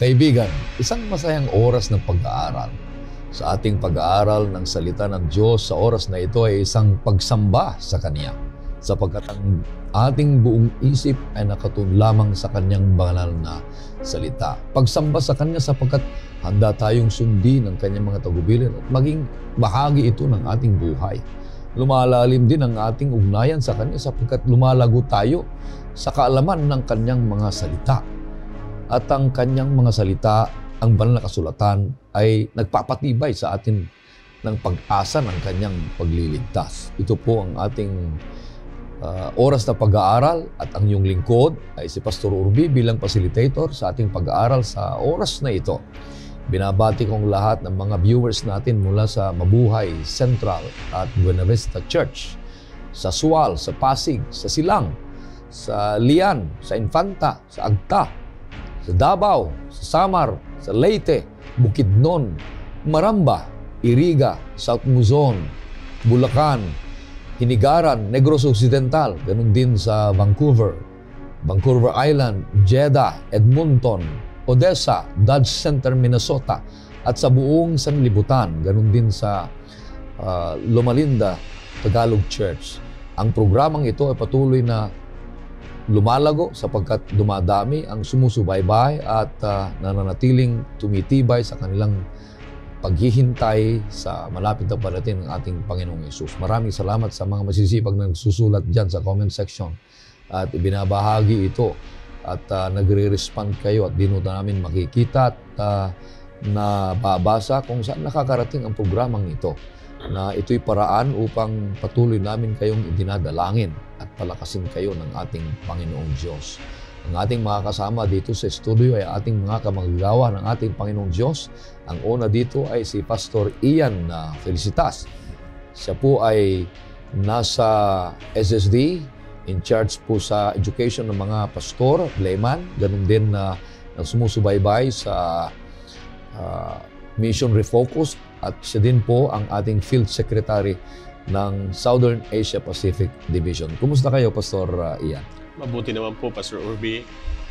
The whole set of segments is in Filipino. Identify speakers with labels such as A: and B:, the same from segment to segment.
A: Kaibigan, isang masayang oras ng pag-aaral. Sa ating pag-aaral ng salita ng Diyos sa oras na ito ay isang pagsamba sa Kanya sapagkat ang ating buong isip ay nakatun lamang sa Kanyang banal na salita. Pagsamba sa Kanya sapagkat handa tayong sundin ang Kanyang mga tagubilin at maging bahagi ito ng ating buhay. Lumalalim din ang ating ugnayan sa Kanya sapagkat lumalago tayo sa kaalaman ng Kanyang mga salita at ang kanyang mga salita, ang banal na kasulatan ay nagpapatibay sa atin ng pag-asa ng kanyang pagliligtas. Ito po ang ating uh, oras na pag-aaral at ang iyong lingkod ay si Pastor Urbi bilang facilitator sa ating pag-aaral sa oras na ito. Binabati kong lahat ng mga viewers natin mula sa Mabuhay Central at Buena Vista Church, sa Sual, sa Pasig, sa Silang, sa Lian, sa Infanta, sa Agta, sa Davao, sa Samar, sa Leyte, Bukidnon, Maramba, Iriga, South Luzon, Bulacan, Hinigaran, Negros Occidental, ganun din sa Vancouver, Vancouver Island, Jeddah, Edmonton, Odessa, Dodge Center, Minnesota, at sa buong sanlibutan, ganun din sa uh, Lomalinda Tagalog Church. Ang programang ito ay patuloy na lumalago sapagkat dumadami ang sumusubaybay at uh, nananatiling tumitibay sa kanilang paghihintay sa malapit na parating ng ating Panginoong Yesus. Maraming salamat sa mga masisipag na nagsusulat dyan sa comment section at ibinabahagi ito at uh, nagre-respond kayo at dinuta namin makikita at uh, nababasa kung saan nakakarating ang programang ito na ito'y paraan upang patuloy namin kayong idinadalangin palakasin kayo ng ating Panginoong Diyos. Ang ating mga kasama dito sa studio ay ating mga kamagagawa ng ating Panginoong Diyos. Ang una dito ay si Pastor Ian Felicitas. Siya po ay nasa SSD, in charge po sa education ng mga pastor, layman, ganun din na uh, sumusubaybay sa uh, mission refocus at siya din po ang ating field secretary ng Southern Asia Pacific Division. Kumusta kayo, Pastor uh, Ian?
B: Mabuti naman po, Pastor Urbi.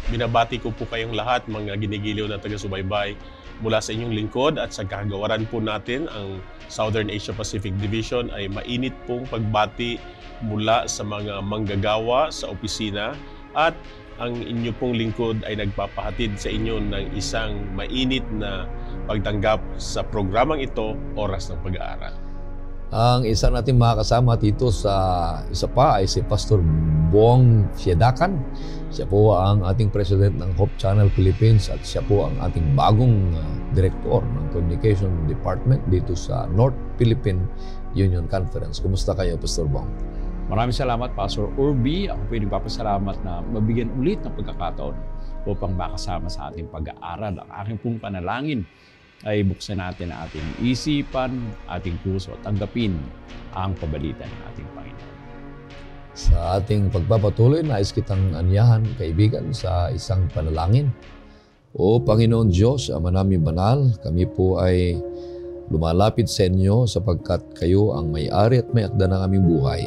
B: Binabati ko po kayong lahat, mga ginigiliw na taga-subaybay mula sa inyong lingkod at sa kagawaran po natin ang Southern Asia Pacific Division ay mainit pong pagbati mula sa mga manggagawa sa opisina at ang inyo pong lingkod ay nagpapahatid sa inyo ng isang mainit na pagtanggap sa programang ito, Oras ng Pag-aaral.
A: Ang isa natin mga kasama dito sa isa pa ay si Pastor Bong Siedakan. Siya po ang ating president ng Hope Channel Philippines at siya po ang ating bagong uh, ah, director ng Communication Department dito sa North Philippine Union Conference. Kumusta kayo, Pastor Bong?
C: Maraming salamat, Pastor Urbi. Ako po'y nagpapasalamat na mabigyan ulit ng pagkakataon upang makasama sa ating pag-aaral ang aking pong panalangin ay buksan natin ang ating isipan, ating puso at tanggapin ang pabalitan ng ating Panginoon.
A: Sa ating pagpapatuloy, nais kitang anyahan, kaibigan, sa isang panalangin. O Panginoon Diyos, Ama namin banal, kami po ay lumalapit sa inyo sapagkat kayo ang may-ari at may akda ng aming buhay.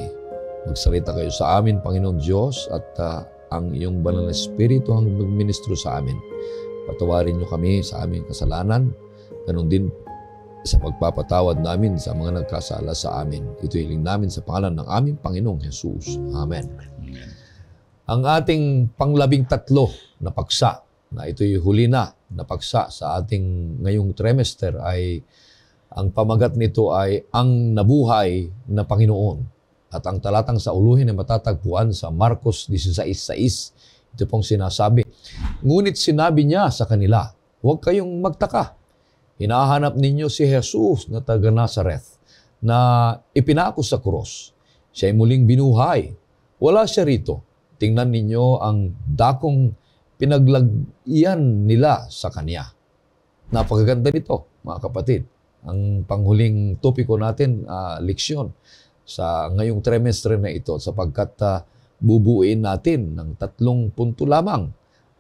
A: Magsalita kayo sa amin, Panginoon Diyos, at uh, ang iyong banal na espiritu ang magministro sa amin. Patawarin niyo kami sa aming kasalanan Ganon din sa pagpapatawad namin sa mga nagkasala sa amin. Ito hiling namin sa pangalan ng aming Panginoong Jesus. Amen. Ang ating panglabing tatlo na paksa, na ito'y huli na na paksa sa ating ngayong trimester ay ang pamagat nito ay ang nabuhay na Panginoon. At ang talatang sa uluhin ay matatagpuan sa Marcos 16.6. Ito pong sinasabi. Ngunit sinabi niya sa kanila, huwag kayong magtaka Hinahanap ninyo si Jesus na taga Nazareth na ipinako sa krus. Siya ay muling binuhay. Wala siya rito. Tingnan ninyo ang dakong pinaglagyan nila sa kanya. Napakaganda nito, mga kapatid. Ang panghuling topiko natin, uh, leksyon, sa ngayong trimestre na ito sapagkat uh, ah, bubuin natin ng tatlong punto lamang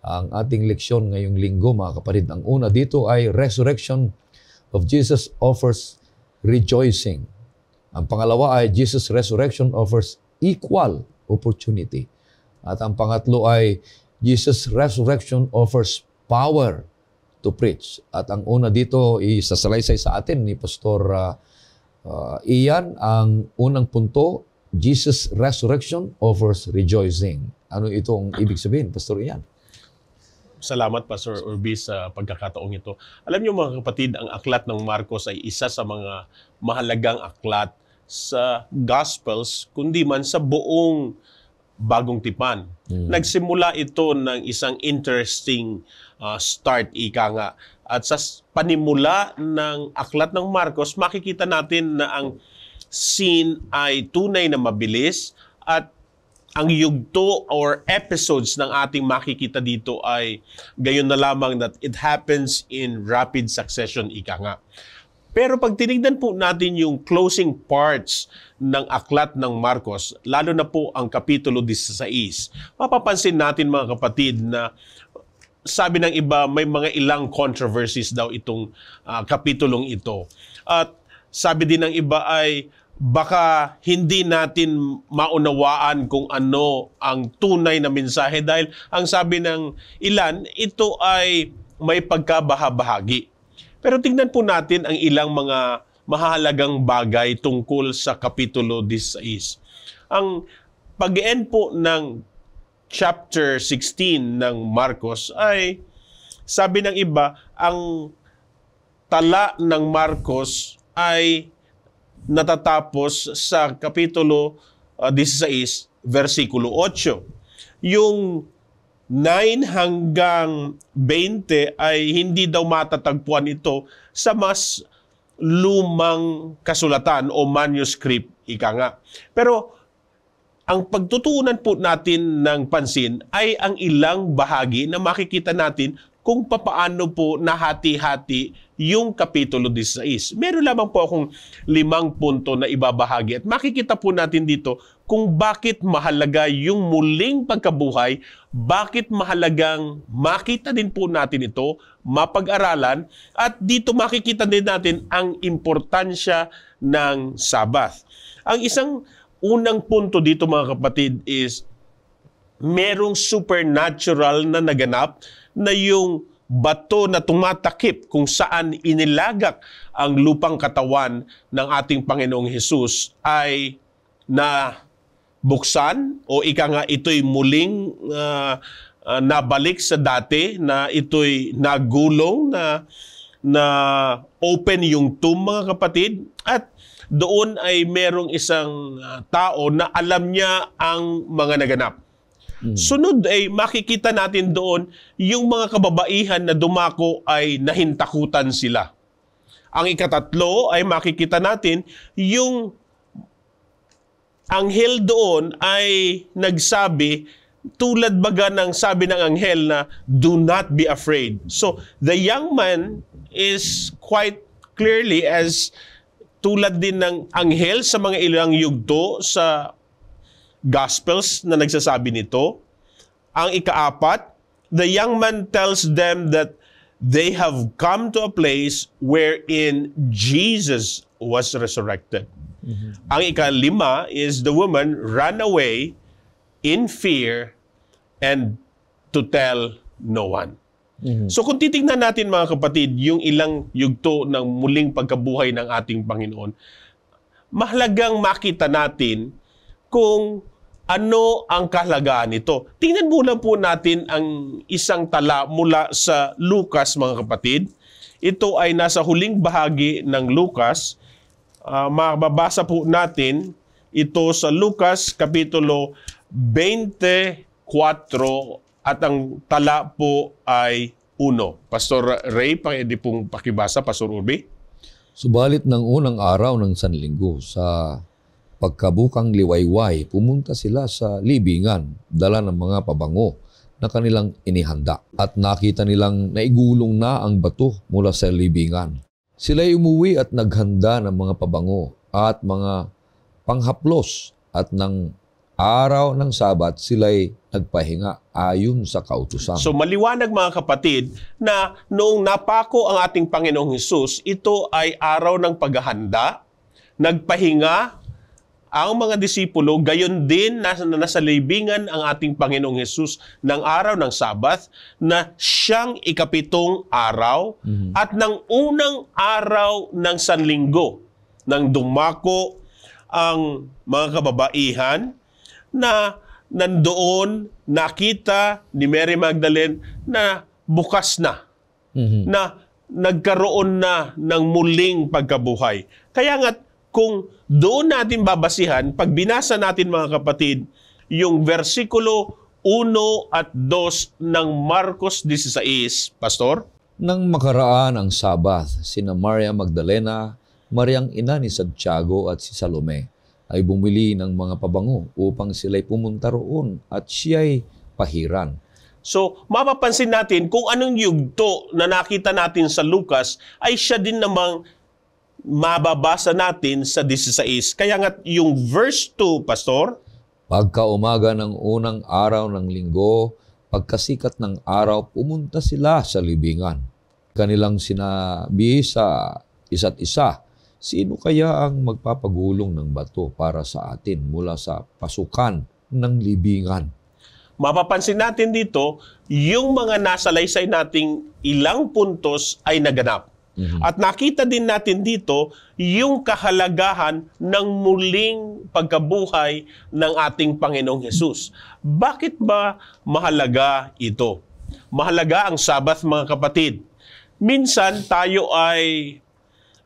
A: ang ating leksyon ngayong linggo mga kapatid. Ang una dito ay resurrection of Jesus offers rejoicing. Ang pangalawa ay Jesus resurrection offers equal opportunity. At ang pangatlo ay Jesus resurrection offers power to preach. At ang una dito isasalaysay sa atin ni Pastor uh, uh, Ian ang unang punto Jesus resurrection offers rejoicing. Ano itong ibig sabihin, Pastor Ian?
B: Salamat Pastor Urbi sa pagkakataong ito. Alam niyo mga kapatid, ang aklat ng Marcos ay isa sa mga mahalagang aklat sa Gospels, kundi man sa buong bagong tipan. Mm. Nagsimula ito ng isang interesting uh, start, ika nga. At sa panimula ng aklat ng Marcos, makikita natin na ang scene ay tunay na mabilis at ang yugto or episodes ng ating makikita dito ay gayon na lamang that it happens in rapid succession, ika nga. Pero pag tinignan po natin yung closing parts ng aklat ng Marcos, lalo na po ang Kapitulo 16, mapapansin natin mga kapatid na sabi ng iba may mga ilang controversies daw itong uh, kapitulong ito. At sabi din ng iba ay baka hindi natin maunawaan kung ano ang tunay na mensahe dahil ang sabi ng ilan, ito ay may pagkabahabahagi. Pero tingnan po natin ang ilang mga mahalagang bagay tungkol sa Kapitulo 16. Ang pag-end po ng chapter 16 ng Marcos ay sabi ng iba, ang tala ng Marcos ay natatapos sa Kapitulo uh, 16, versikulo 8. Yung 9 hanggang 20 ay hindi daw matatagpuan ito sa mas lumang kasulatan o manuscript, ika nga. Pero ang pagtutunan po natin ng pansin ay ang ilang bahagi na makikita natin kung papaano po nahati-hati yung Kapitulo 16. Meron lamang po akong limang punto na ibabahagi at makikita po natin dito kung bakit mahalaga yung muling pagkabuhay, bakit mahalagang makita din po natin ito, mapag-aralan, at dito makikita din natin ang importansya ng Sabbath. Ang isang unang punto dito mga kapatid is merong supernatural na naganap na yung bato na tumatakip kung saan inilagak ang lupang katawan ng ating Panginoong Hesus ay na buksan o ika nga ito'y muling uh, uh, nabalik sa dati na ito'y nagulong na na open yung tomb mga kapatid at doon ay merong isang ah, tao na alam niya ang mga naganap. Mm. Sunod ay eh, makikita natin doon yung mga kababaihan na dumako ay nahintakutan sila. Ang ikatatlo ay makikita natin yung anghel doon ay nagsabi tulad baga ng sabi ng anghel na do not be afraid. So the young man is quite clearly as tulad din ng anghel sa mga ilang yugto sa Gospels na nagsasabi nito. Ang ikaapat, the young man tells them that they have come to a place wherein Jesus was resurrected. Mm-hmm. Ang ikalima is the woman ran away in fear and to tell no one. Mm-hmm. So kung titingnan natin mga kapatid, yung ilang yugto ng muling pagkabuhay ng ating Panginoon, mahalagang makita natin kung ano ang kahalagaan nito? Tingnan muna po natin ang isang tala mula sa Lucas mga kapatid. Ito ay nasa huling bahagi ng Lucas. Uh, mababasa po natin ito sa Lucas Kapitulo 24 at ang tala po ay 1. Pastor Ray, pwede pong pakibasa, Pastor Urbi?
A: Subalit ng unang araw ng Sanlinggo sa Pagkabukang liwayway, pumunta sila sa libingan, dala ng mga pabango na kanilang inihanda. At nakita nilang naigulong na ang bato mula sa libingan. Sila'y umuwi at naghanda ng mga pabango at mga panghaplos at ng araw ng Sabat sila'y nagpahinga ayon sa kautusan. So
B: maliwanag mga kapatid na noong napako ang ating Panginoong Hesus, ito ay araw ng paghahanda, nagpahinga ang mga disipulo, gayon din na nasa libingan ang ating Panginoong Hesus ng araw ng Sabat na siyang ikapitong araw mm-hmm. at ng unang araw ng Sanlinggo nang dumako ang mga kababaihan na nandoon nakita ni Mary Magdalene na bukas na mm-hmm. na nagkaroon na ng muling pagkabuhay. Kaya nga't kung doon natin babasihan, pag binasa natin mga kapatid, yung versikulo 1 at 2 ng Marcos 16,
A: Pastor? Nang makaraan ang Sabat, sina Maria Magdalena, Mariang ina ni Santiago at si Salome ay bumili ng mga pabango upang sila'y pumunta roon at siya'y pahiran. So, mapapansin natin kung anong
B: yugto na nakita natin sa Lucas ay siya din namang mababasa natin sa 16. Kaya nga yung verse 2, Pastor.
A: Pagkaumaga ng unang araw ng linggo, pagkasikat ng araw, pumunta sila sa libingan. Kanilang sinabi sa isa't isa, sino kaya ang magpapagulong ng bato para sa atin mula sa pasukan ng libingan?
B: Mapapansin natin dito, yung mga nasa laysay nating ilang puntos ay naganap. Mm-hmm. At nakita din natin dito yung kahalagahan ng muling pagkabuhay ng ating Panginoong Hesus. Bakit ba mahalaga ito? Mahalaga ang Sabbath mga kapatid. Minsan tayo ay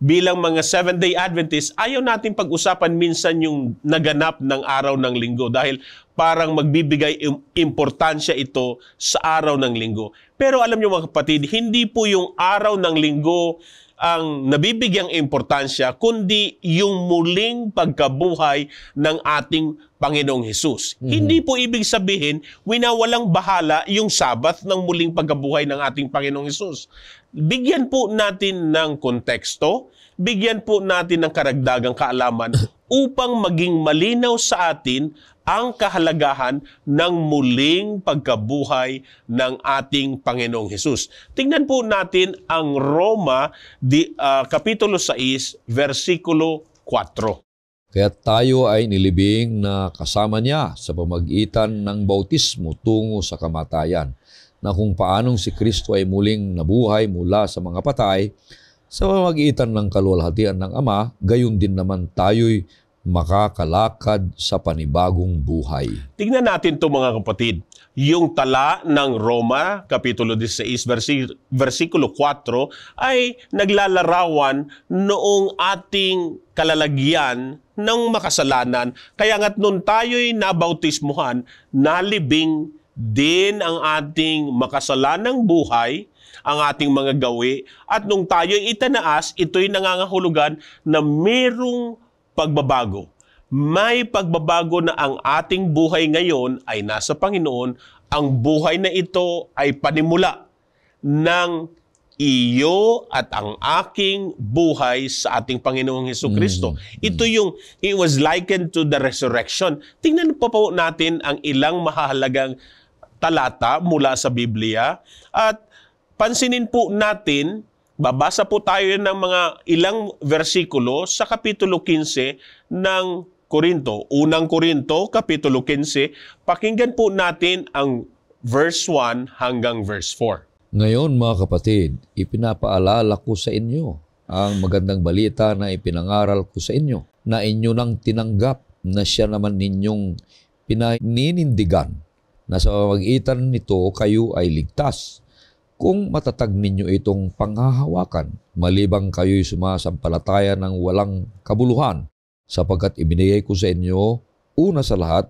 B: bilang mga Seventh-day Adventists, ayaw natin pag-usapan minsan yung naganap ng araw ng linggo dahil parang magbibigay importansya ito sa araw ng linggo. Pero alam nyo mga kapatid, hindi po yung araw ng linggo ang nabibigyang importansya kundi yung muling pagkabuhay ng ating Panginoong Hesus. Mm-hmm. Hindi po ibig sabihin winawalang bahala yung Sabbath ng muling pagkabuhay ng ating Panginoong Hesus. Bigyan po natin ng konteksto, bigyan po natin ng karagdagang kaalaman upang maging malinaw sa atin ang kahalagahan ng muling pagkabuhay ng ating Panginoong Hesus. Tingnan po natin ang Roma di, uh, Kapitulo 6, versikulo 4.
A: Kaya tayo ay nilibing na kasama niya sa pamagitan ng bautismo tungo sa kamatayan, na kung paanong si Kristo ay muling nabuhay mula sa mga patay, sa pamagitan ng kaluwalhatian ng Ama, gayon din naman tayo'y makakalakad sa panibagong buhay. Tingnan
B: natin to mga kapatid. Yung tala ng Roma, Kapitulo 16, versi- versikulo 4, ay naglalarawan noong ating kalalagyan ng makasalanan. Kaya nga't noon tayo'y nabautismuhan, nalibing din ang ating makasalanang buhay, ang ating mga gawi, at nung tayo'y itanaas, ito'y nangangahulugan na merong pagbabago. May pagbabago na ang ating buhay ngayon ay nasa Panginoon. Ang buhay na ito ay panimula ng iyo at ang aking buhay sa ating Panginoong Heso Kristo. Mm. Mm. Ito yung, it was likened to the resurrection. Tingnan pa po natin ang ilang mahalagang talata mula sa Biblia at pansinin po natin Babasa po tayo ng mga ilang versikulo sa Kapitulo 15 ng Korinto. Unang Korinto, Kapitulo 15. Pakinggan po natin ang verse 1 hanggang verse 4.
A: Ngayon mga kapatid, ipinapaalala ko sa inyo ang magandang balita na ipinangaral ko sa inyo na inyo nang tinanggap na siya naman ninyong pinaninindigan na sa magitan nito kayo ay ligtas kung matatag ninyo itong panghahawakan, malibang kayo'y sumasampalataya ng walang kabuluhan, sapagkat ibinigay ko sa inyo, una sa lahat,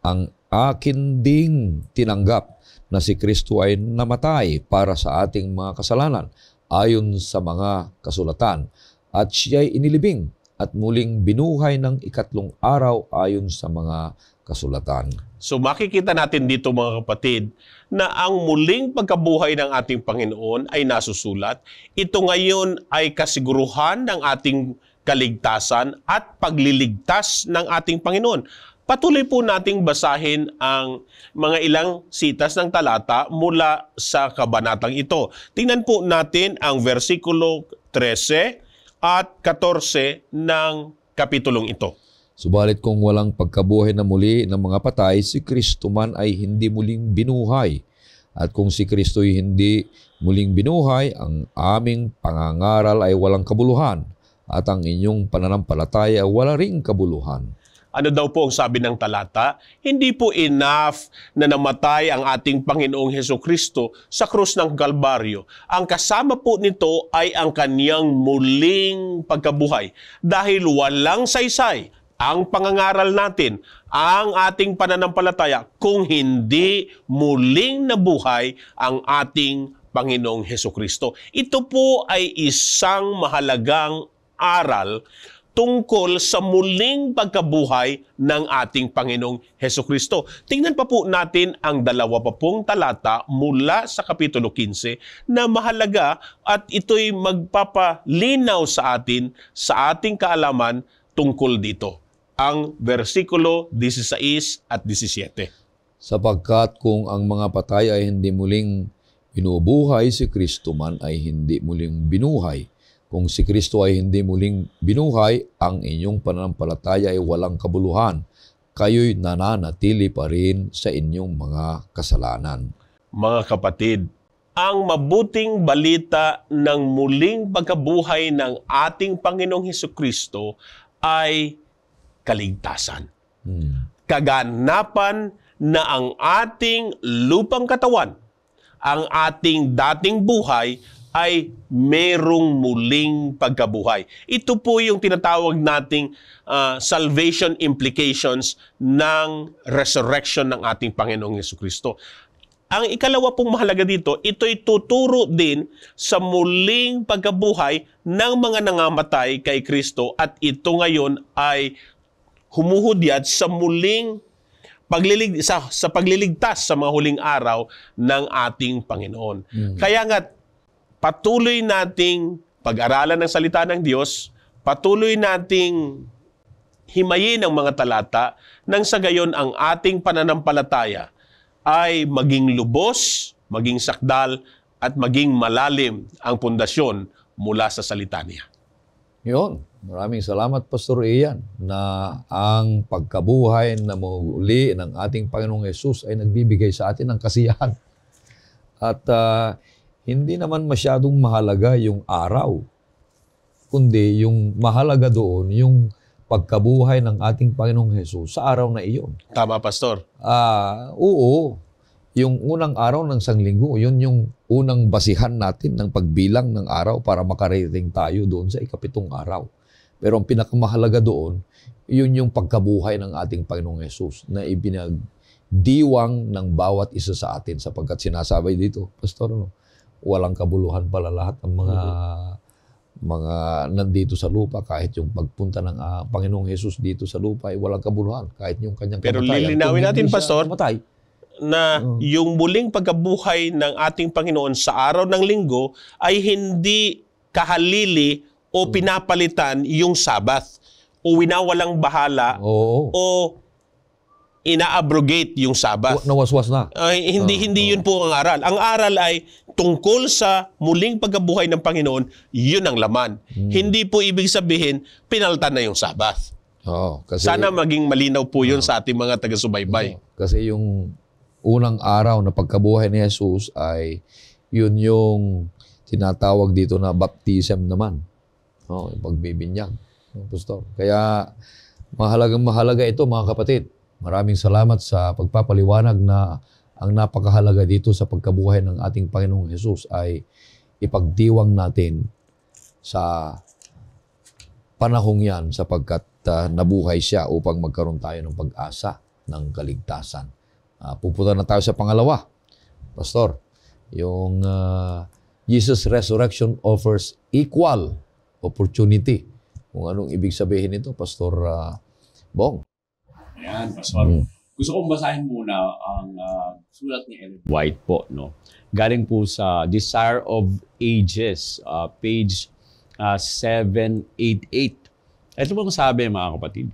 A: ang akin ding tinanggap na si Kristo ay namatay para sa ating mga kasalanan ayon sa mga kasulatan at siya'y inilibing at muling binuhay ng ikatlong araw ayon sa mga kasulatan.
B: So makikita natin dito mga kapatid na ang muling pagkabuhay ng ating Panginoon ay nasusulat. Ito ngayon ay kasiguruhan ng ating kaligtasan at pagliligtas ng ating Panginoon. Patuloy po nating basahin ang mga ilang sitas ng talata mula sa kabanatang ito. Tingnan po natin ang versikulo 13 at 14 ng kapitulong ito.
A: Subalit kung walang pagkabuhay na muli ng mga patay, si Kristo man ay hindi muling binuhay. At kung si Kristo ay hindi muling binuhay, ang aming pangangaral ay walang kabuluhan at ang inyong pananampalataya ay wala ring kabuluhan.
B: Ano daw po ang sabi ng talata? Hindi po enough na namatay ang ating Panginoong Heso Kristo sa krus ng Kalbaryo. Ang kasama po nito ay ang kaniyang muling pagkabuhay dahil walang saysay ang pangangaral natin, ang ating pananampalataya kung hindi muling nabuhay ang ating Panginoong Heso Kristo. Ito po ay isang mahalagang aral tungkol sa muling pagkabuhay ng ating Panginoong Heso Kristo. Tingnan pa po natin ang dalawa pa pong talata mula sa Kapitulo 15 na mahalaga at ito'y magpapalinaw sa atin sa ating kaalaman tungkol dito ang versikulo 16 at 17.
A: Sapagkat kung ang mga patay ay hindi muling binubuhay, si Kristo man ay hindi muling binuhay. Kung si Kristo ay hindi muling binuhay, ang inyong pananampalataya ay walang kabuluhan. Kayo'y nananatili pa rin sa inyong mga kasalanan.
B: Mga kapatid, ang mabuting balita ng muling pagkabuhay ng ating Panginoong Heso Kristo ay kaligtasan. Hmm. Kaganapan na ang ating lupang katawan, ang ating dating buhay ay merong muling pagkabuhay. Ito po yung tinatawag nating uh, salvation implications ng resurrection ng ating Panginoong Yesu Kristo. Ang ikalawa pong mahalaga dito, ito'y tuturo din sa muling pagkabuhay ng mga nangamatay kay Kristo at ito ngayon ay humuhod yan sa muling paglilig sa, sa pagliligtas sa mga huling araw ng ating Panginoon. Mm-hmm. Kaya nga patuloy nating pag-aralan ng salita ng Diyos, patuloy nating himayin ang mga talata nang sa gayon ang ating pananampalataya ay maging lubos, maging sakdal at maging malalim ang pundasyon mula sa salita niya.
A: 'Yon. Maraming salamat, Pastor Ian, na ang pagkabuhay na muli ng ating Panginoong Yesus ay nagbibigay sa atin ng kasiyahan. At uh, hindi naman masyadong mahalaga yung araw, kundi yung mahalaga doon, yung pagkabuhay ng ating Panginoong Hesus sa araw na iyon. Tama, Pastor? Uh, oo. Yung unang araw ng sanglinggo, yun yung unang basihan natin ng pagbilang ng araw para makarating tayo doon sa ikapitong araw. Pero ang pinakamahalaga doon, yun yung pagkabuhay ng ating Panginoong Yesus na ibinagdiwang ng bawat isa sa atin sapagkat sinasabay dito, Pastor, no? walang kabuluhan pala lahat ng mga mga nandito sa lupa, kahit yung pagpunta ng uh, Panginoong Hesus dito sa lupa ay eh, walang kabuluhan, kahit yung kanyang Pero kamatayan. Pero lilinawin natin,
B: Pastor, kamatay. na uh. yung muling pagkabuhay ng ating Panginoon sa araw ng linggo ay hindi kahalili o hmm. pinapalitan yung Sabbath o winawalang bahala Oo. o ina-abrogate yung Sabbath.
A: Nawaswas na.
B: Ay, hindi Oo. Ah, hindi ah. yun po ang aral. Ang aral ay tungkol sa muling pagkabuhay ng Panginoon, yun ang laman. Hmm. Hindi po ibig sabihin pinalta na yung Sabbath.
A: Oo, kasi, Sana
B: maging malinaw po yun sa ah. ating mga taga-subaybay.
A: kasi yung unang araw na pagkabuhay ni Jesus ay yun yung tinatawag dito na baptism naman. No, yung pagbibinyag pastor. Kaya mahalagang mahalaga ito mga kapatid. Maraming salamat sa pagpapaliwanag na ang napakahalaga dito sa pagkabuhay ng ating Panginoong Hesus ay ipagdiwang natin sa panahong yan sapagkat uh, nabuhay siya upang magkaroon tayo ng pag-asa ng kaligtasan. Uh, pupunta na tayo sa pangalawa. Pastor, yung uh, Jesus resurrection offers equal opportunity. Kung anong ibig
C: sabihin nito, Pastor uh, Bong. Ayan, Pastor. Mm. Gusto kong basahin muna ang uh, sulat ni Ellen White po. No? Galing po sa Desire of Ages, uh, page uh, 788. Ito pong sabi mga kapatid.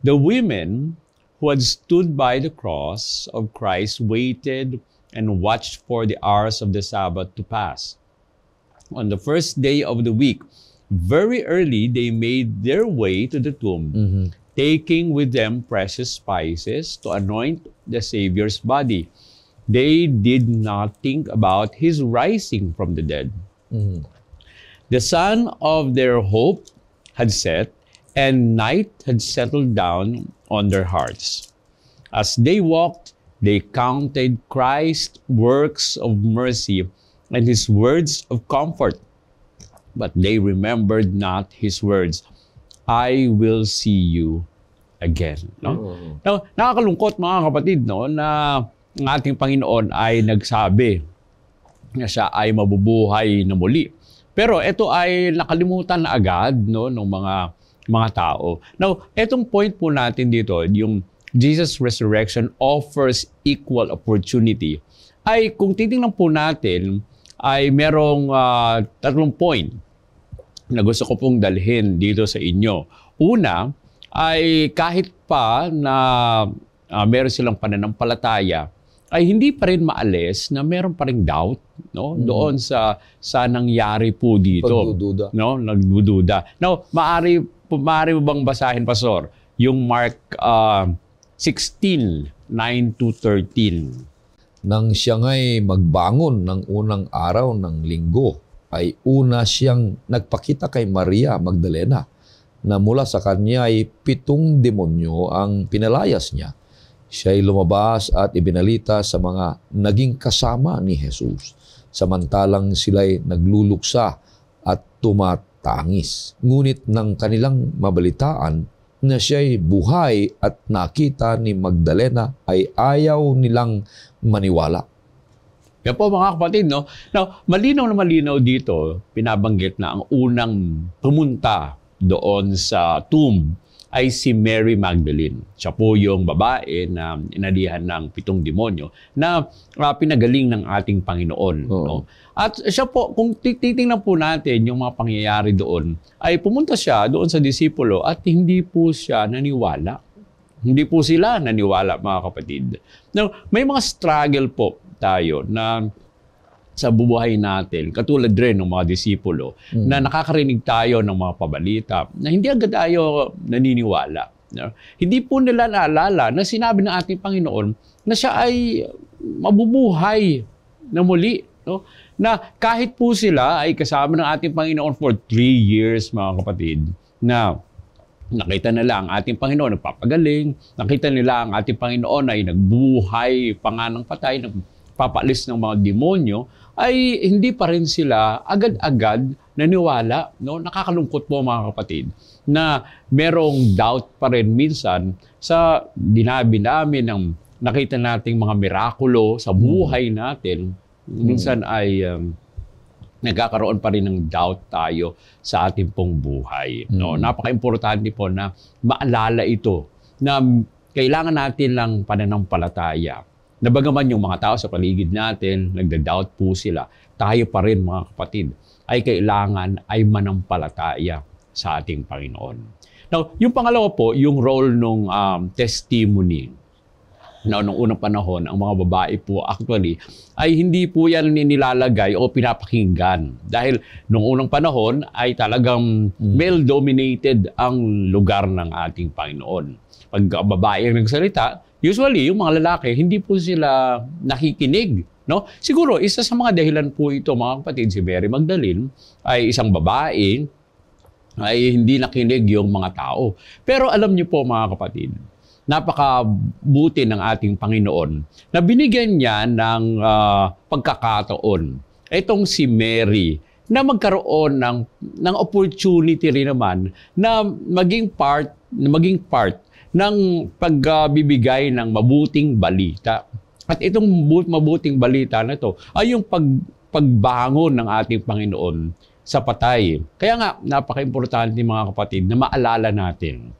C: The women who had stood by the cross of Christ waited and watched for the hours of the Sabbath to pass. On the first day of the week, very early they made their way to the tomb, mm-hmm. taking with them precious spices to anoint the Savior's body. They did not think about his rising from the dead. Mm-hmm. The sun of their hope had set, and night had settled down on their hearts. As they walked, they counted Christ's works of mercy and his words of comfort but they remembered not his words. I will see you again. No? Mm. Now, nakakalungkot mga kapatid no, na ang ating Panginoon ay nagsabi na siya ay mabubuhay na muli. Pero ito ay nakalimutan na agad no, ng mga mga tao. Now, etong point po natin dito, yung Jesus resurrection offers equal opportunity ay kung titingnan po natin ay merong uh, tatlong point na gusto ko pong dalhin dito sa inyo. Una, ay kahit pa na uh, meron silang pananampalataya, ay hindi pa rin maalis na meron pa rin doubt no mm-hmm. doon sa sa nangyari po dito Pagdududa. no nagdududa now maari maari mo bang basahin pastor yung Mark uh, 16 9 to 13 nang siya ay magbangon ng unang araw ng
A: linggo, ay una siyang nagpakita kay Maria Magdalena na mula sa kanya ay pitong demonyo ang pinalayas niya. Siya ay lumabas at ibinalita sa mga naging kasama ni Jesus, samantalang sila'y nagluluksa at tumatangis. Ngunit nang kanilang mabalitaan na siya'y buhay at nakita ni Magdalena ay
C: ayaw nilang maniwala. Yan po mga kapatid, no? Now, malinaw na malinaw dito, pinabanggit na ang unang pumunta doon sa tomb ay si Mary Magdalene. Siya po yung babae na inalihan ng pitong demonyo na uh, pinagaling ng ating Panginoon. Oh. No? At siya po, kung titingnan po natin yung mga pangyayari doon, ay pumunta siya doon sa disipulo at hindi po siya naniwala. Hindi po sila naniwala, mga kapatid. Now, may mga struggle po tayo na sa bubuhay natin, katulad rin ng mga disipulo, mm. na nakakarinig tayo ng mga pabalita na hindi agad tayo naniniwala. No? Hindi po nila naalala na sinabi ng ating Panginoon na siya ay mabubuhay na muli. No? Na kahit po sila ay kasama ng ating Panginoon for three years, mga kapatid, na nakita nila ang ating Panginoon nagpapagaling, nakita nila ang ating Panginoon ay nagbuhay pa nga ng patay, nagpapalis ng mga demonyo, ay hindi pa rin sila agad-agad naniwala. No? Nakakalungkot po mga kapatid na merong doubt pa rin minsan sa dinabi namin ng nakita nating mga mirakulo sa buhay hmm. natin. Hmm. Minsan ay um, nagkakaroon pa rin ng doubt tayo sa ating pong buhay. No, mm. napaka-importante po na maalala ito na kailangan natin ng pananampalataya na bagaman yung mga tao sa paligid natin, nagda-doubt po sila, tayo pa rin mga kapatid, ay kailangan ay manampalataya sa ating Panginoon. Now, yung pangalawa po, yung role ng um, testimony. Now, nung unang panahon, ang mga babae po actually ay hindi po yan nilalagay o pinapakinggan. Dahil nung unang panahon ay talagang male-dominated hmm. ang lugar ng ating Panginoon. Pag babae ang nagsalita, Usually, yung mga lalaki, hindi po sila nakikinig. No? Siguro, isa sa mga dahilan po ito, mga kapatid, si Mary Magdalene ay isang babae ay hindi nakinig yung mga tao. Pero alam niyo po mga kapatid, napakabuti ng ating Panginoon na binigyan niya ng uh, pagkakataon itong si Mary na magkaroon ng ng opportunity rin naman na maging part na maging part ng pagbibigay ng mabuting balita. At itong mabuting balita na ito ay yung pag, pagbangon ng ating Panginoon sa patay. Kaya nga, napaka-importante mga kapatid na maalala natin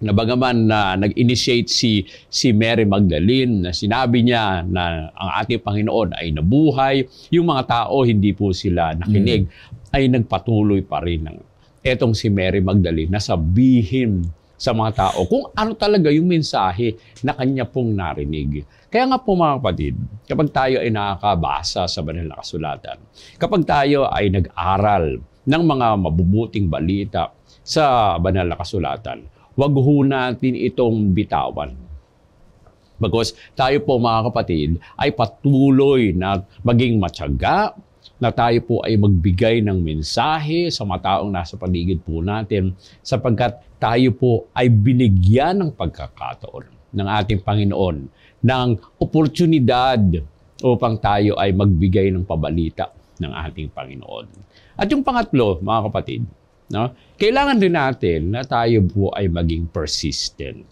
C: na bagaman na uh, nag-initiate si si Mary Magdalene na sinabi niya na ang ating Panginoon ay nabuhay, yung mga tao hindi po sila nakinig mm. ay nagpatuloy pa rin ng etong si Mary Magdalene na sabihin sa mga tao kung ano talaga yung mensahe na kanya pong narinig. Kaya nga po mga kapatid, kapag tayo ay nakakabasa sa banal na kasulatan, kapag tayo ay nag-aral ng mga mabubuting balita sa banal na kasulatan, wag ho natin itong bitawan. Because tayo po mga kapatid ay patuloy na maging matyaga, na tayo po ay magbigay ng mensahe sa mga taong nasa paligid po natin sapagkat tayo po ay binigyan ng pagkakataon ng ating Panginoon ng oportunidad upang tayo ay magbigay ng pabalita ng ating Panginoon. At yung pangatlo, mga kapatid, no, kailangan din natin na tayo po ay maging persistent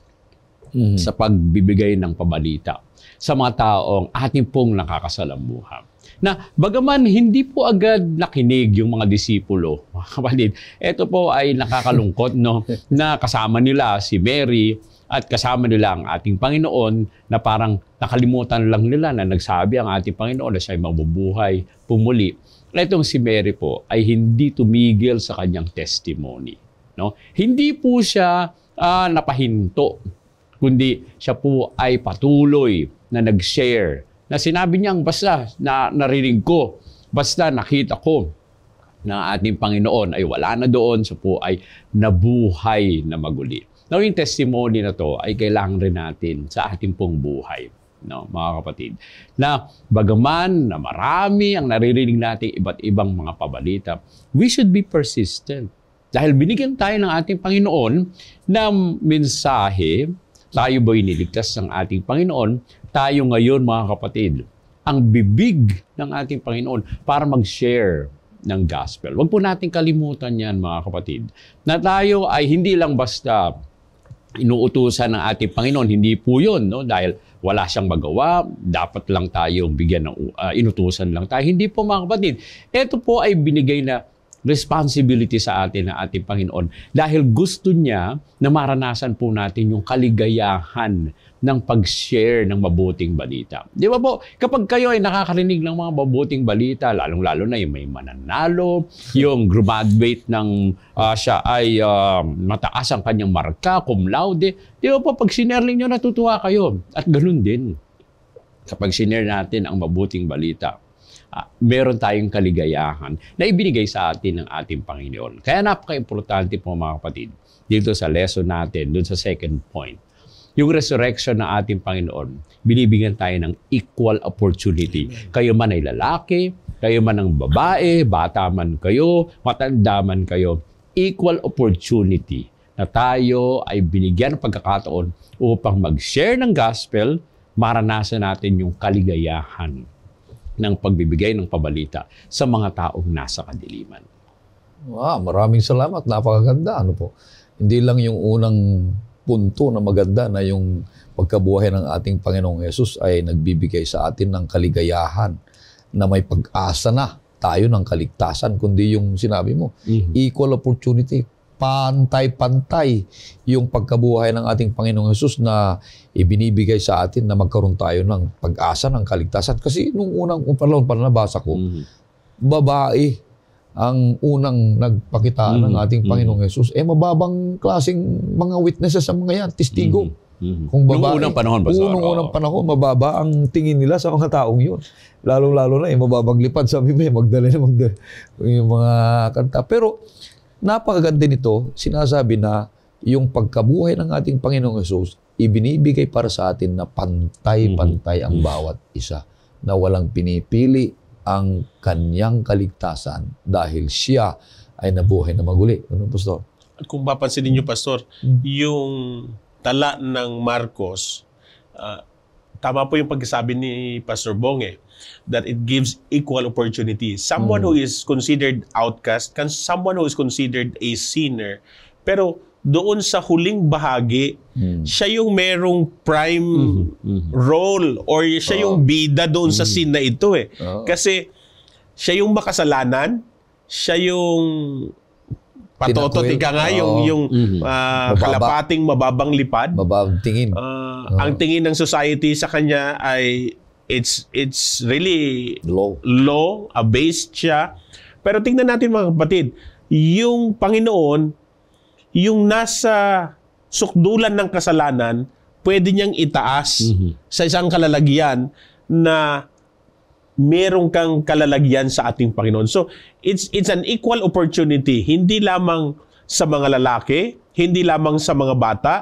C: mm. sa pagbibigay ng pabalita sa mga taong ating pong nakakasalamuha na bagaman hindi po agad nakinig yung mga disipulo, mga kapatid, ito po ay nakakalungkot no, na kasama nila si Mary at kasama nila ang ating Panginoon na parang nakalimutan lang nila na nagsabi ang ating Panginoon na siya ay mabubuhay, pumuli. Itong si Mary po ay hindi tumigil sa kanyang testimony. No? Hindi po siya uh, napahinto, kundi siya po ay patuloy na nag-share na sinabi niyang basta na narinig ko, basta nakita ko na ating Panginoon ay wala na doon, so po ay nabuhay na maguli. Now, yung testimony na to ay kailangan rin natin sa ating pong buhay no, mga kapatid. Na bagaman na marami ang naririnig nating iba't ibang mga pabalita, we should be persistent. Dahil binigyan tayo ng ating Panginoon ng mensahe, tayo ba'y niligtas ng ating Panginoon tayo ngayon mga kapatid ang bibig ng ating Panginoon para mag-share ng gospel. Huwag po natin kalimutan yan mga kapatid. Na tayo ay hindi lang basta inuutusan ng ating Panginoon. Hindi po yun, no? Dahil wala siyang magawa, dapat lang tayo bigyan ng, uh, inutusan lang tayo. Hindi po mga kapatid. Ito po ay binigay na responsibility sa atin ng ating Panginoon dahil gusto niya na maranasan po natin yung kaligayahan ng pag-share ng mabuting balita. Di ba po, kapag kayo ay nakakarinig ng mga mabuting balita, lalong-lalo na yung may mananalo, yung graduate ng uh, siya ay uh, mataas ang kanyang marka, cum laude, di ba po, pag sinerling nyo, natutuwa kayo. At ganun din, kapag sinare natin ang mabuting balita, uh, meron tayong kaligayahan na ibinigay sa atin ng ating Panginoon. Kaya napaka-importante po mga kapatid, dito sa lesson natin, dun sa second point, yung resurrection ng ating Panginoon, binibigyan tayo ng equal opportunity. Kayo man ay lalaki, kayo man ang babae, bata man kayo, matanda man kayo, equal opportunity na tayo ay binigyan ng pagkakataon upang mag-share ng gospel, maranasan natin yung kaligayahan ng pagbibigay ng pabalita sa mga taong nasa kadiliman.
A: Wow, maraming salamat. Napakaganda. Ano po? Hindi lang yung unang punto na maganda na yung pagkabuhay ng ating Panginoong Yesus ay nagbibigay sa atin ng kaligayahan na may pag-asa na tayo ng kaligtasan, kundi yung sinabi mo, mm-hmm. equal opportunity, pantay-pantay yung pagkabuhay ng ating Panginoong Yesus na ibinibigay sa atin na magkaroon tayo ng pag-asa ng kaligtasan. Kasi nung unang panahon pa nabasa ko, mm-hmm. babae, ang unang nagpakita mm-hmm. ng ating mm-hmm. Panginoong Yesus, eh mababang klasing mga witnesses sa mga yan, testigo. Mm-hmm. mm-hmm. Kung babae, Noong unang panahon ba? Noong unang panahon, mababa ang tingin nila sa mga taong yun. Lalo-lalo na, eh, mababang lipad. Sabi ba, eh, magdala na magdala. Yung mga kanta. Pero, napakaganda nito, sinasabi na yung pagkabuhay ng ating Panginoong Yesus, ibinibigay para sa atin na pantay-pantay mm-hmm. ang bawat isa. Na walang pinipili, ang kanyang kaligtasan dahil siya ay nabuhay na maguli. Ano, Pastor?
B: At kung papansin niyo Pastor, hmm. yung tala ng Marcos, uh, tama po yung pagkasabi ni Pastor Bonge that it gives equal opportunity. Someone hmm. who is considered outcast, can someone who is considered a sinner, pero doon sa huling bahagi, mm. siya yung merong prime mm-hmm. mm-hmm. role or siya oh. yung bida doon mm-hmm. sa scene na ito eh. Oh. Kasi siya yung makasalanan, siya yung patotot ika nga yung yung mm-hmm. uh, Mababa. kalapating mababang lipad. Mababang tingin. Uh, oh. Ang tingin ng society sa kanya ay it's it's really low, low abased siya. Pero tingnan natin mga kapatid, yung Panginoon yung nasa sukdulan ng kasalanan, pwede niyang itaas mm-hmm. sa isang kalalagyan na merong kang kalalagyan sa ating Panginoon. So, it's it's an equal opportunity, hindi lamang sa mga lalaki, hindi lamang sa mga bata,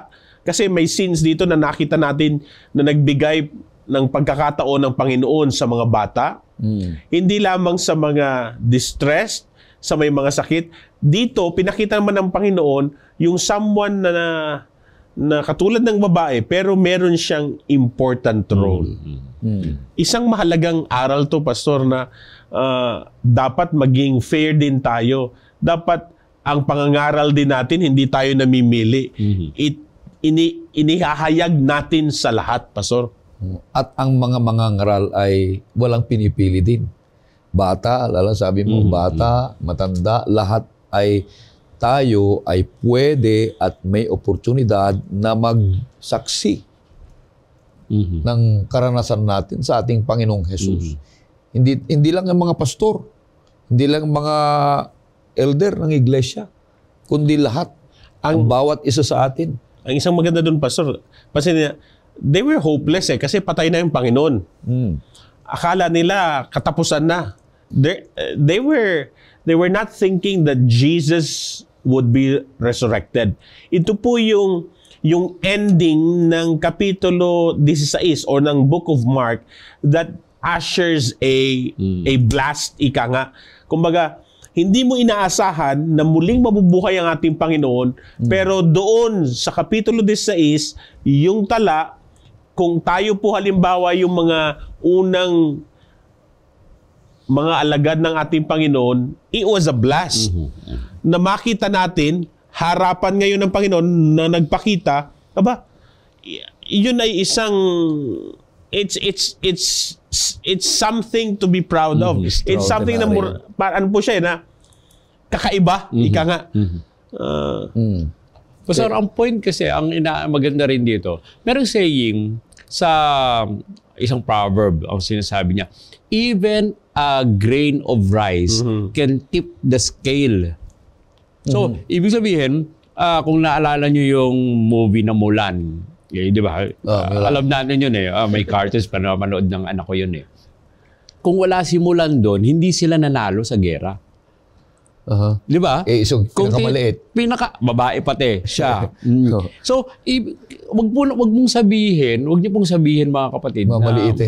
B: kasi may sins dito na nakita natin na nagbigay ng pagkakataon ng Panginoon sa mga bata, mm. hindi lamang sa mga distressed, sa may mga sakit. Dito, pinakita naman ng Panginoon yung someone na, na, na katulad ng babae pero meron siyang important role. Mm-hmm. mm-hmm. Isang mahalagang aral to, Pastor, na uh, dapat maging fair din tayo. Dapat ang pangangaral din natin, hindi tayo namimili.
A: Mm-hmm. It, ini, inihahayag natin sa lahat, Pastor. At ang mga mangangaral ay walang pinipili din bata, lala sabi mo, mm-hmm. bata, matanda, lahat ay tayo ay pwede at may oportunidad na magsaksi mm-hmm. ng karanasan natin sa ating Panginoong Hesus. Mm-hmm. Hindi hindi lang ang mga pastor, hindi lang mga elder ng iglesia, kundi lahat ang, ang bawat
B: isa sa atin. Ang isang maganda doon pastor, kasi they were hopeless eh kasi patay na yung Panginoon. Mm. Akala nila katapusan na they they were they were not thinking that Jesus would be resurrected. Ito po yung yung ending ng kapitulo 16 or ng book of Mark that ushers a mm. a blast ika nga. Kumbaga, hindi mo inaasahan na muling mabubuhay ang ating Panginoon, mm. pero doon sa kapitulo 16, yung tala, kung tayo po halimbawa yung mga unang mga alagad ng ating Panginoon, it was a blast. Mm-hmm. mm-hmm. Na makita natin, harapan ngayon ng Panginoon na nagpakita, aba, yun ay isang it's it's it's it's something to be proud of. Mm-hmm. It's something na mur- para ano
C: po siya eh, na kakaiba, mm-hmm. ika nga. Mm-hmm. Uh, mm. Pastor, okay. Eh, ang point kasi, ang ina- maganda rin dito, merong saying sa isang proverb, ang sinasabi niya, even a grain of rice mm-hmm. can tip the scale. So, mm-hmm. ibig sabihin, uh, kung naalala nyo yung movie na Mulan, eh, di ba? Oh, uh, alam natin yun eh. Uh, may cartons pa manood ng anak ko yun eh. Kung wala si Mulan doon, hindi sila nanalo sa gera. Uh-huh. Di ba? Eh, so, kung pinakamaliit. Pinaka, babae pati siya. mm. oh. So, i- wag, po, wag mong sabihin, wag niyo pong sabihin mga kapatid na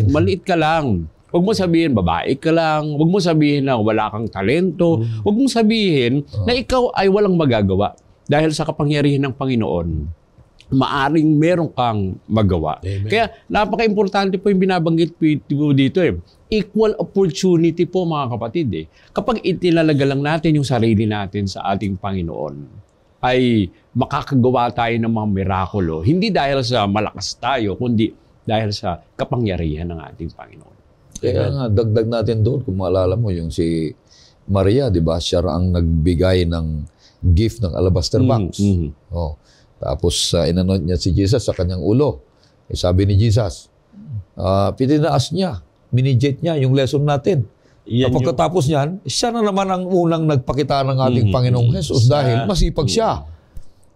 C: maliit ka lang. Huwag mo sabihin, babae ka lang. Huwag mo sabihin na wala kang talento. Hmm. Huwag mo sabihin ah. na ikaw ay walang magagawa. Dahil sa kapangyarihan ng Panginoon, maaring meron kang magawa. Amen. Kaya napaka-importante po yung binabanggit po dito eh. Equal opportunity po mga kapatid eh. Kapag itinalaga lang natin yung sarili natin sa ating Panginoon, ay makakagawa tayo ng mga mirakulo. Hindi dahil sa malakas tayo, kundi dahil sa kapangyarihan ng ating Panginoon.
A: Kaya nga, dagdag natin doon, kung maalala mo, yung si Maria, di ba? Siya ang nagbigay ng gift ng alabaster mm, box. Mm-hmm. Oh. Tapos, uh, ah, inanot niya si Jesus sa kanyang ulo. Eh, sabi ni Jesus, uh, ah, pitinaas niya, minijet niya yung lesson natin. Yan Kapag yung... niyan, siya na naman ang unang nagpakita ng ating mm-hmm. Panginoong Jesus dahil ah, masipag siya. Mm-hmm.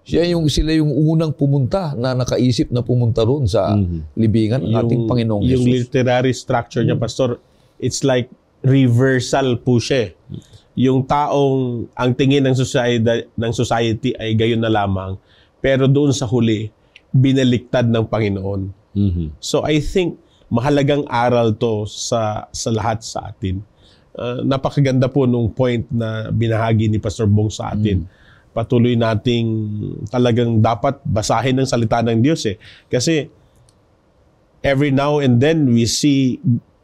A: Siya yung sila yung unang pumunta na nakaisip na pumunta roon sa mm-hmm. libingan ng yung, ating Panginoong Yesus. Yung literary structure niya, mm-hmm. Pastor, it's like reversal po siya. Eh.
B: Yung taong ang tingin ng society, ng society ay gayon na lamang, pero doon sa huli, binaliktad ng Panginoon. Mm-hmm. So I think mahalagang aral to sa sa lahat sa atin. Uh, napakaganda po nung point na binahagi ni Pastor Bong sa atin. Mm-hmm patuloy nating talagang dapat basahin ang salita ng Diyos eh. Kasi every now and then we see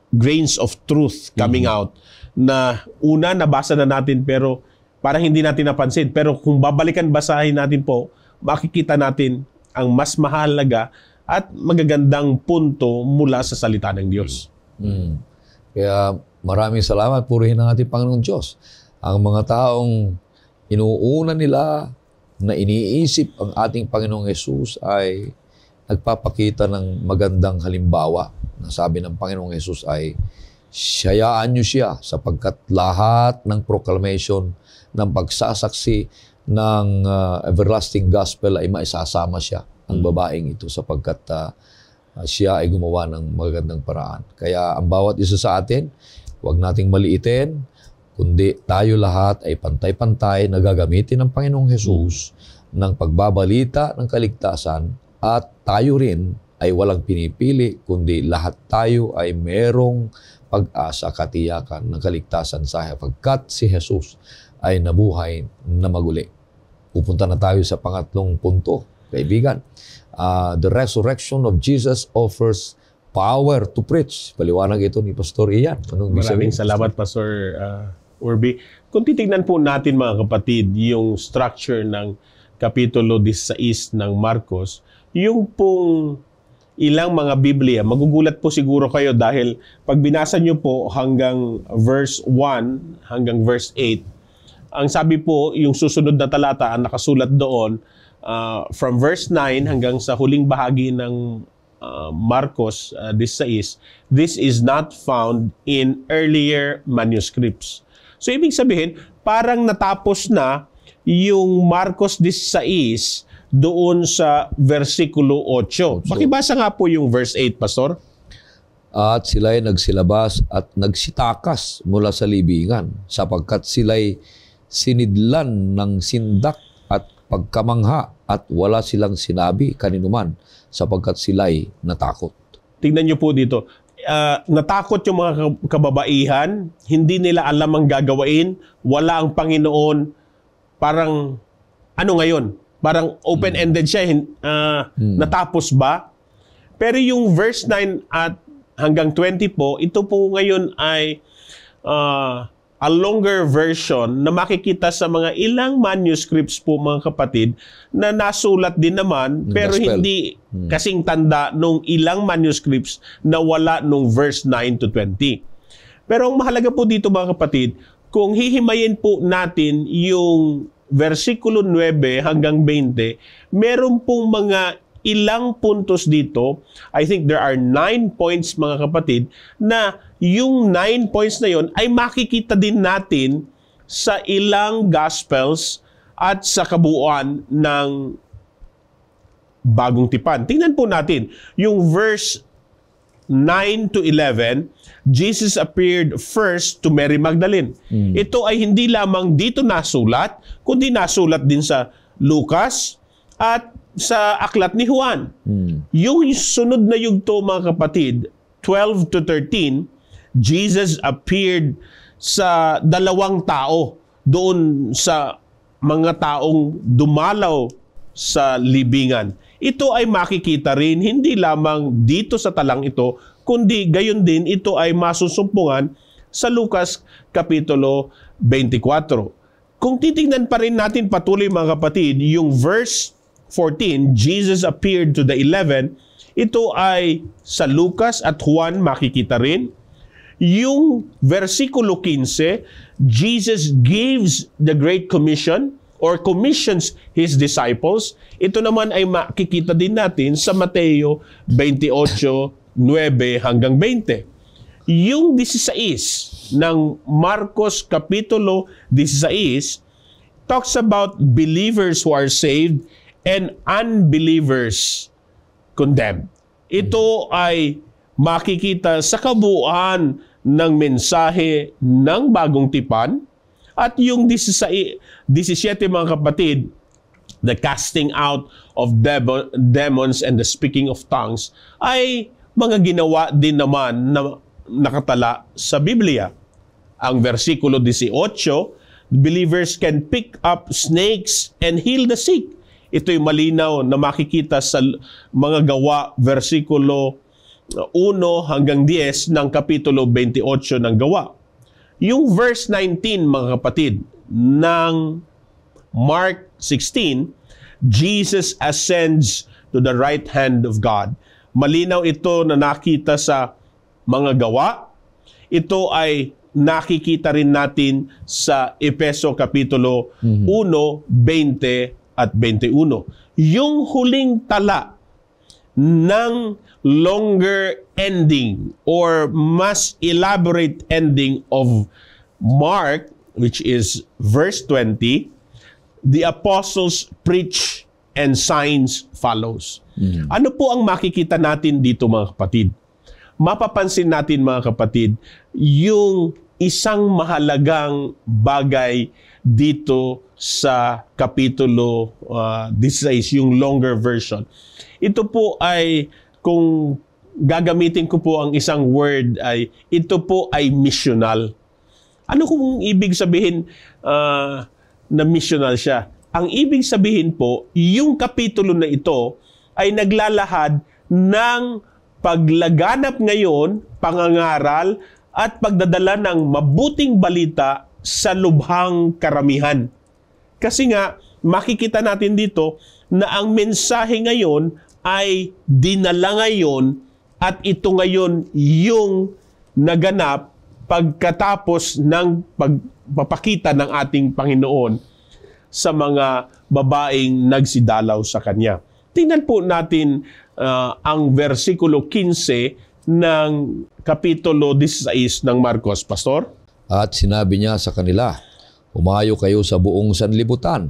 B: grains of truth coming mm-hmm. out na una nabasa na natin pero parang hindi natin napansin. Pero kung babalikan basahin natin po, makikita natin ang mas mahalaga at magagandang punto mula sa salita
A: ng Diyos. Mm. Kaya maraming salamat, purihin ang ating Panginoong Diyos. Ang mga taong Inuuna nila na iniisip ang ating Panginoong Yesus ay nagpapakita ng magandang halimbawa. Nasabi ng Panginoong Yesus ay, Siyayaan niyo siya sapagkat lahat ng proclamation ng pagsasaksi ng uh, everlasting gospel ay maisasama siya, ang hmm. babaeng ito, sapagkat uh, siya ay gumawa ng magandang paraan. Kaya ang bawat isa sa atin, huwag nating maliitin kundi tayo lahat ay pantay-pantay na gagamitin ng Panginoong Hesus ng pagbabalita ng kaligtasan at tayo rin ay walang pinipili kundi lahat tayo ay merong pag-asa katiyakan ng kaligtasan sa pagkat si Jesus ay nabuhay na maguli. Pupunta na tayo sa pangatlong punto, kaibigan. Uh, the resurrection of Jesus offers power to preach. Paliwanag ito ni Pastor Ian. Anong Maraming salamat,
B: Pastor, Pastor uh, or B. Kung titignan po natin mga kapatid, yung structure ng Kapitulo 16 ng Marcos, yung pong ilang mga Biblia, magugulat po siguro kayo dahil pag binasa nyo po hanggang verse 1 hanggang verse 8, ang sabi po, yung susunod na talata ang nakasulat doon uh, from verse 9 hanggang sa huling bahagi ng uh, Marcos uh, ah, 16, this is not found in earlier manuscripts. So ibig sabihin, parang natapos na yung Marcos 16 doon
A: sa versikulo 8. Pakibasa nga po yung verse 8, Pastor. At sila'y nagsilabas at nagsitakas mula sa libingan sapagkat sila'y sinidlan ng sindak at pagkamangha at wala silang sinabi kaninuman sapagkat sila'y natakot. Tingnan niyo po dito,
B: uh, natakot yung mga kababaihan, hindi nila alam ang gagawin, wala ang Panginoon, parang ano ngayon? Parang open-ended siya, uh, natapos ba? Pero yung verse 9 at hanggang 20 po, ito po ngayon ay uh, a longer version na makikita sa mga ilang manuscripts po mga kapatid na nasulat din naman pero hindi hmm. kasing tanda nung ilang manuscripts na wala nung verse 9 to 20. Pero ang mahalaga po dito mga kapatid, kung hihimayin po natin yung versikulo 9 hanggang 20, meron pong mga ilang puntos dito. I think there are 9 points mga kapatid na yung 9 points na yon ay makikita din natin sa ilang gospels at sa kabuuan ng bagong tipan. Tingnan po natin yung verse 9 to 11, Jesus appeared first to Mary Magdalene. Mm. Ito ay hindi lamang dito nasulat, kundi nasulat din sa Lucas at sa aklat ni Juan. Hmm. Yung sunod na yugto mga kapatid, 12 to 13, Jesus appeared sa dalawang tao doon sa mga taong dumalaw sa libingan. Ito ay makikita rin hindi lamang dito sa talang ito, kundi gayon din ito ay masusumpungan sa Lucas Kapitulo 24. Kung titingnan pa rin natin patuloy mga kapatid, yung verse 14, Jesus appeared to the 11. Ito ay sa Lucas at Juan makikita rin. Yung versikulo 15, Jesus gives the Great Commission or commissions His disciples. Ito naman ay makikita din natin sa Mateo 28, 9 hanggang 20. Yung 16 ng Marcos Kapitulo 16 talks about believers who are saved and unbelievers condemned. Ito ay makikita sa kabuuan ng mensahe ng bagong tipan at yung 17, 17 mga kapatid, the casting out of demons and the speaking of tongues ay mga ginawa din naman na nakatala sa Biblia. Ang versikulo 18, believers can pick up snakes and heal the sick. Ito'y malinaw na makikita sa mga gawa, versikulo 1 uh, hanggang 10 ng Kapitulo 28 ng gawa. Yung verse 19, mga kapatid, ng Mark 16, Jesus ascends to the right hand of God. Malinaw ito na nakita sa mga gawa. Ito ay nakikita rin natin sa Epeso Kapitulo mm-hmm. 1, 20 at 21. Yung huling tala ng longer ending or mas elaborate ending of Mark, which is verse 20, the apostles preach and signs follows. Mm-hmm. Ano po ang makikita natin dito mga kapatid? Mapapansin natin mga kapatid, yung isang mahalagang bagay dito sa Kapitulo uh, ah, 16, yung longer version. Ito po ay, kung gagamitin ko po ang isang word, ay ito po ay missional. Ano kung ibig sabihin uh, na missional siya? Ang ibig sabihin po, yung kapitulo na ito ay naglalahad ng paglaganap ngayon, pangangaral, at pagdadala ng mabuting balita sa lubhang karamihan. Kasi nga, makikita natin dito na ang mensahe ngayon ay dinala ngayon at ito ngayon yung naganap pagkatapos ng pagpapakita ng ating Panginoon sa mga babaeng nagsidalaw sa Kanya. Tingnan po natin uh, ang versikulo 15 ng
A: Kapitulo 16 ng Marcos. Pastor? At sinabi niya sa kanila, Umayo kayo sa buong sanlibutan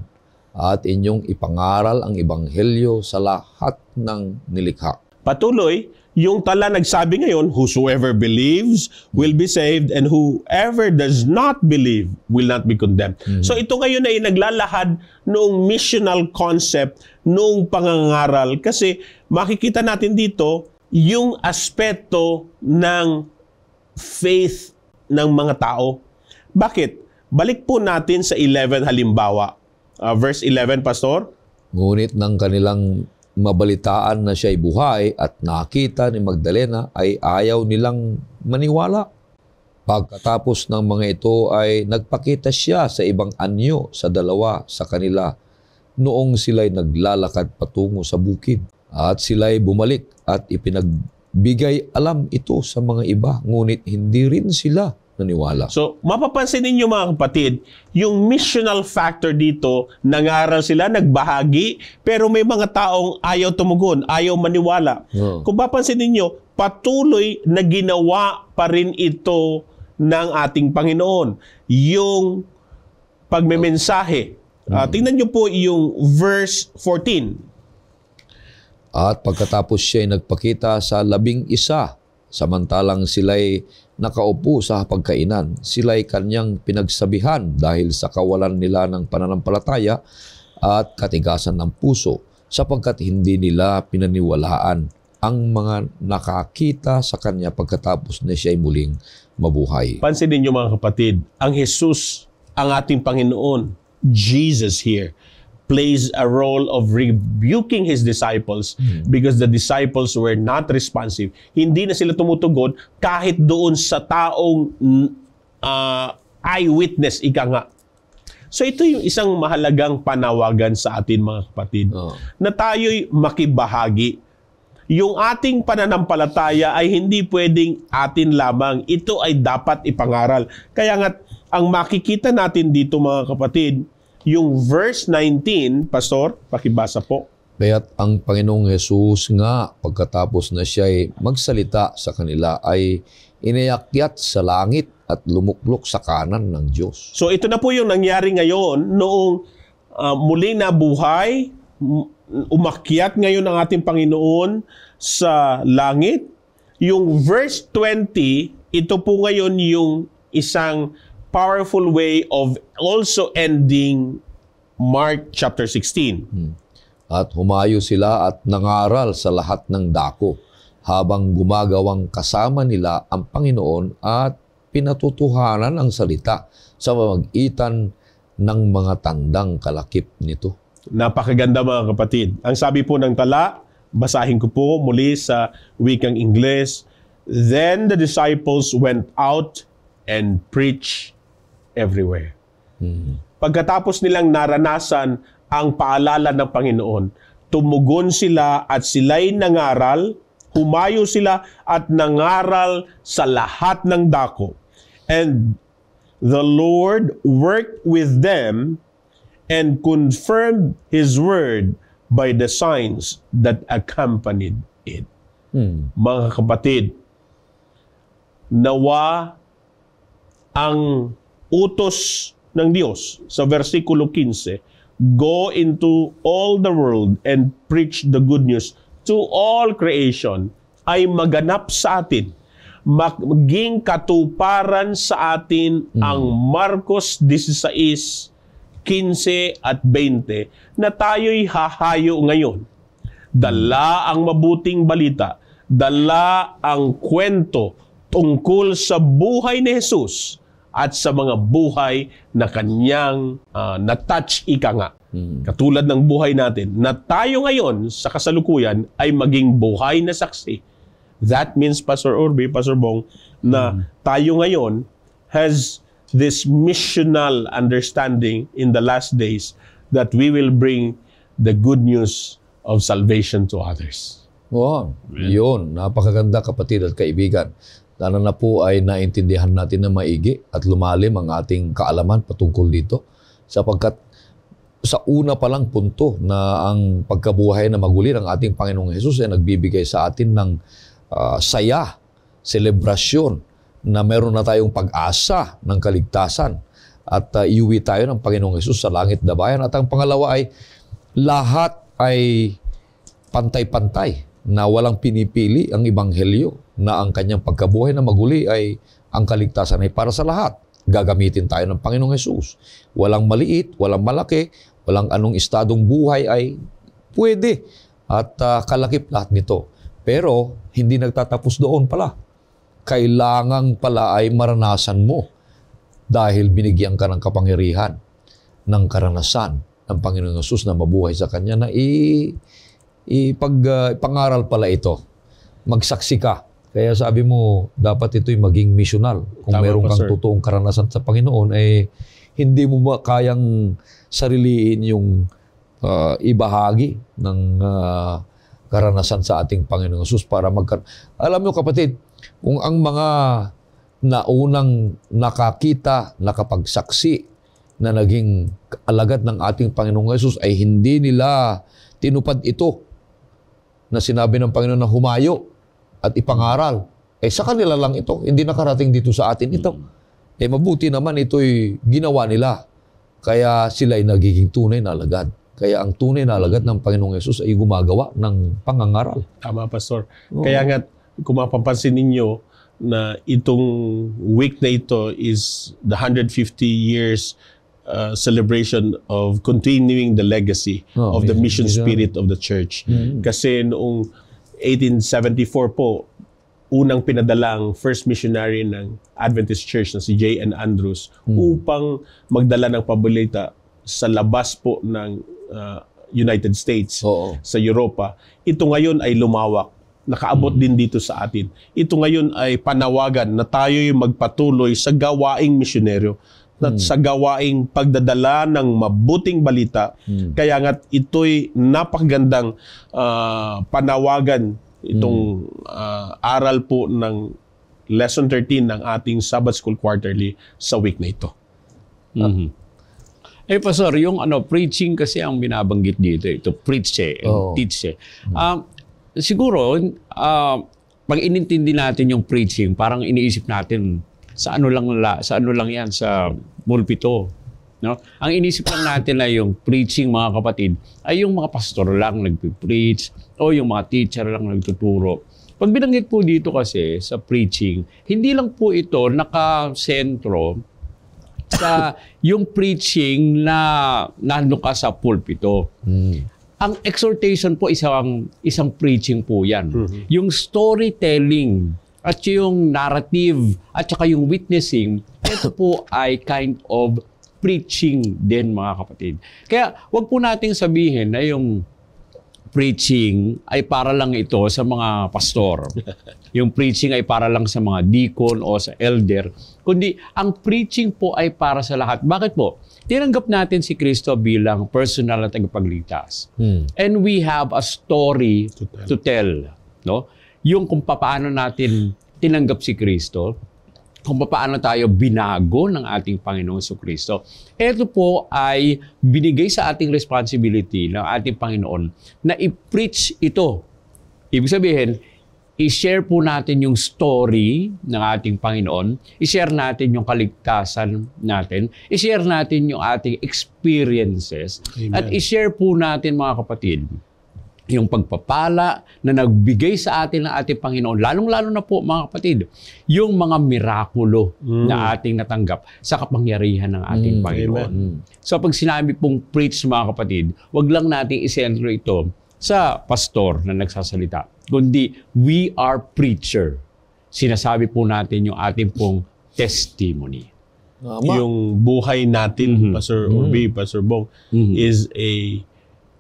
A: at inyong ipangaral ang ebanghelyo sa lahat ng nilikha. Patuloy, yung tala nagsabi ngayon, whosoever
B: believes will be saved and whoever does not believe will not be condemned. Mm-hmm. So ito ngayon ay naglalahad noong missional concept, noong pangangaral. Kasi makikita natin dito yung aspeto ng faith ng mga tao. Bakit? Balik po
A: natin sa 11 halimbawa. Uh, verse 11, Pastor. Ngunit ng kanilang mabalitaan na siya'y buhay at nakita ni Magdalena ay ayaw nilang maniwala. Pagkatapos ng mga ito ay nagpakita siya sa ibang anyo sa dalawa sa kanila noong sila'y naglalakad patungo sa bukid. At sila'y bumalik at ipinag Bigay alam ito sa mga iba, ngunit hindi rin sila naniwala.
B: So, mapapansin ninyo mga kapatid, yung missional factor dito, nangaral sila, nagbahagi, pero may mga taong ayaw tumugon, ayaw maniwala. Hmm. Kung mapapansin ninyo, patuloy na ginawa pa rin ito ng ating Panginoon. Yung
A: pagmemensahe. Ah, hmm. Uh, tingnan nyo po yung verse 14. At pagkatapos siya ay nagpakita sa labing isa, samantalang sila'y nakaupo sa pagkainan. Sila'y kanyang pinagsabihan dahil sa kawalan nila ng pananampalataya at katigasan ng puso sapagkat hindi nila pinaniwalaan ang mga nakakita sa kanya pagkatapos na siya muling mabuhay.
B: Pansin ninyo mga kapatid, ang Jesus, ang ating Panginoon, Jesus here, plays a role of rebuking his disciples mm because the disciples were not responsive. Hindi na sila tumutugon kahit doon sa taong uh, eyewitness, ika nga. So ito yung isang mahalagang panawagan sa atin mga kapatid oh. na tayo'y makibahagi. Yung ating pananampalataya ay hindi pwedeng atin lamang. Ito ay dapat ipangaral. Kaya nga, ang makikita natin dito mga kapatid, yung verse 19, Pastor, pakibasa po.
A: Kaya't ang Panginoong Yesus nga, pagkatapos na siya ay magsalita sa kanila, ay inayakyat sa langit at lumuklok sa kanan ng Diyos.
B: So ito na po yung nangyari ngayon noong uh, muli na buhay, umakyat ngayon ang ating Panginoon sa langit. Yung verse 20, ito po ngayon yung isang powerful way of also ending Mark chapter 16.
A: At humayo sila at nangaral sa lahat ng dako habang gumagawang kasama nila ang Panginoon at pinatutuhanan ang salita sa magitan ng mga tandang kalakip nito. Napakaganda mga kapatid. Ang sabi
B: po ng tala, basahin ko po muli sa wikang Ingles. Then the disciples went out and preached everywhere. Hmm. Pagkatapos nilang naranasan ang paalala ng Panginoon, tumugon sila at sila'y nangaral, humayo sila at nangaral sa lahat ng dako. And the Lord worked with them and confirmed His word by the signs that accompanied it. Hmm. Mga kapatid, nawa ang utos ng Diyos sa versikulo 15, Go into all the world and preach the good news to all creation ay maganap sa atin maging katuparan sa atin mm. ang Marcos 16, 15 at 20 na tayo'y hahayo ngayon. Dala ang mabuting balita, dala ang kwento tungkol sa buhay ni Jesus at sa mga buhay na kanyang uh, na-touch ika nga. Hmm. Katulad ng buhay natin, na tayo ngayon sa kasalukuyan ay maging buhay na saksi. That means, Pastor Orbe, Pastor Bong, na hmm. tayo ngayon has this missional understanding in the last days that we will bring the good news of
A: salvation to others. Wow, Amen. yun. Napakaganda kapatid at kaibigan. Sana na po ay naintindihan natin na maigi at lumalim ang ating kaalaman patungkol dito sapagkat sa una pa lang punto na ang pagkabuhay na magulir ng ating Panginoong Hesus ay nagbibigay sa atin ng uh, saya, selebrasyon na meron na tayong pag-asa ng kaligtasan at uh, iuwi tayo ng Panginoong Hesus sa langit na bayan. At ang pangalawa ay lahat ay pantay-pantay na walang pinipili ang Ibanghelyo na ang kanyang pagkabuhay na maguli ay ang kaligtasan ay para sa lahat. Gagamitin tayo ng Panginoong Yesus. Walang maliit, walang malaki, walang anong estadong buhay ay pwede at uh, kalakip lahat nito. Pero hindi nagtatapos doon pala. Kailangan pala ay maranasan mo dahil binigyan ka ng kapangyarihan, ng karanasan ng Panginoong Yesus na mabuhay sa Kanya na ipag, uh, ah, pangaral pala ito. Magsaksi ka kaya sabi mo, dapat ito'y maging missional. Kung Tama meron pa, kang sir. totoong karanasan sa Panginoon, eh, hindi mo ba kayang sariliin yung uh, ibahagi ng uh, karanasan sa ating Panginoong Yesus para magkaroon. Alam mo kapatid, kung ang mga naunang nakakita, nakapagsaksi na naging alagad ng ating Panginoong Yesus ay hindi nila tinupad ito na sinabi ng Panginoon na humayo at ipangaral. Eh sa kanila lang ito, hindi nakarating dito sa atin ito. Mm. Eh mabuti naman ito'y ginawa nila. Kaya sila'y nagiging tunay na alagad. Kaya ang tunay na alagad ng Panginoong Yesus ay gumagawa ng pangangaral. Tama, Pastor. Oo. Kaya nga, kung mapapansin ninyo
B: na itong week na ito is the 150 years uh, celebration of continuing the legacy oh, of the mission spirit of the church. Mm-hmm. Kasi noong 1874 po, unang pinadalang first missionary ng Adventist Church na si J.N. Andrews hmm. upang magdala ng pabalita sa labas po ng uh, United States, Oo. sa Europa. Ito ngayon ay lumawak. Nakaabot hmm. din dito sa atin. Ito ngayon ay panawagan na tayo'y magpatuloy sa gawaing misyonero at hmm. sa gawaing pagdadala ng mabuting balita. Hmm. Kaya nga ito'y napakagandang uh, panawagan itong hmm. uh, aral po ng
C: lesson 13 ng ating Sabbath School Quarterly sa week na ito. Ah. Mm-hmm. Eh pastor, yung ano preaching kasi ang binabanggit dito, ito eh. preach eh, oh. teach eh. Mm-hmm. Uh, siguro uh, pag inintindi natin yung preaching, parang iniisip natin sa ano lang la, sa ano lang 'yan sa pulpito. No? Ang inisip lang natin na yung preaching mga kapatid ay yung mga pastor lang nagpe-preach o yung mga teacher lang nagtuturo. Pag binanggit po dito kasi sa preaching, hindi lang po ito nakasentro sa yung preaching na nando ka sa pulpito. Mm. Ang exhortation po isang isang preaching po 'yan. Mm-hmm. Yung storytelling at yung narrative at saka yung witnessing, ito po ay kind of preaching din mga kapatid. Kaya wag po nating sabihin na yung preaching ay para lang ito sa mga pastor. Yung preaching ay para lang sa mga deacon o sa elder. Kundi ang preaching po ay para sa lahat. Bakit po? Tinanggap natin si Kristo bilang personal na tagapagligtas. Hmm. And we have a story to tell. To tell no? yung kung paano natin tinanggap si Kristo, kung paano tayo binago ng ating Panginoon So Kristo. Ito po ay binigay sa ating responsibility ng ating Panginoon na i-preach ito. Ibig sabihin, i-share po natin yung story ng ating Panginoon, i-share natin yung kaligtasan natin, i-share natin yung ating experiences, Amen. at i-share po natin mga kapatid, yung pagpapala na nagbigay sa atin ng ating Panginoon, lalong-lalo na po mga kapatid, yung mga mirakulo mm. na ating natanggap sa kapangyarihan ng ating mm, Panginoon. Amen. Mm. So pag sinabi pong preach mga kapatid, wag lang nating isentro ito sa pastor na nagsasalita, kundi we are preacher. Sinasabi po natin yung ating pong testimony. Ama. Yung buhay natin, mm-hmm.
B: Pastor Orbe, mm-hmm. Pastor Bong, mm-hmm. is a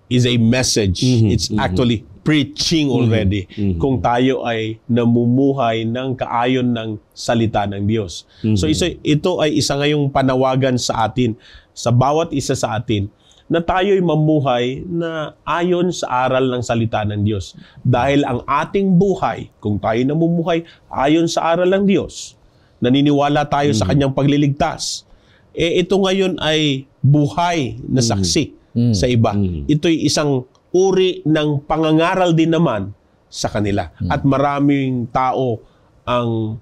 B: is a message. Mm-hmm, It's mm-hmm. actually preaching mm-hmm, already mm-hmm, mm-hmm. kung tayo ay namumuhay ng kaayon ng salita ng Diyos. Mm-hmm. So isa, ito ay isa ngayong panawagan sa atin, sa bawat isa sa atin, na tayo'y mamuhay na ayon sa aral ng salita ng Diyos. Dahil ang ating buhay, kung tayo namumuhay ayon sa aral ng Diyos, naniniwala tayo mm-hmm. sa kanyang pagliligtas, eh ito ngayon ay buhay na mm-hmm. saksi. Mm-hmm mm. sa iba. Mm. Ito'y isang uri ng pangangaral din naman sa kanila. Mm. At maraming tao ang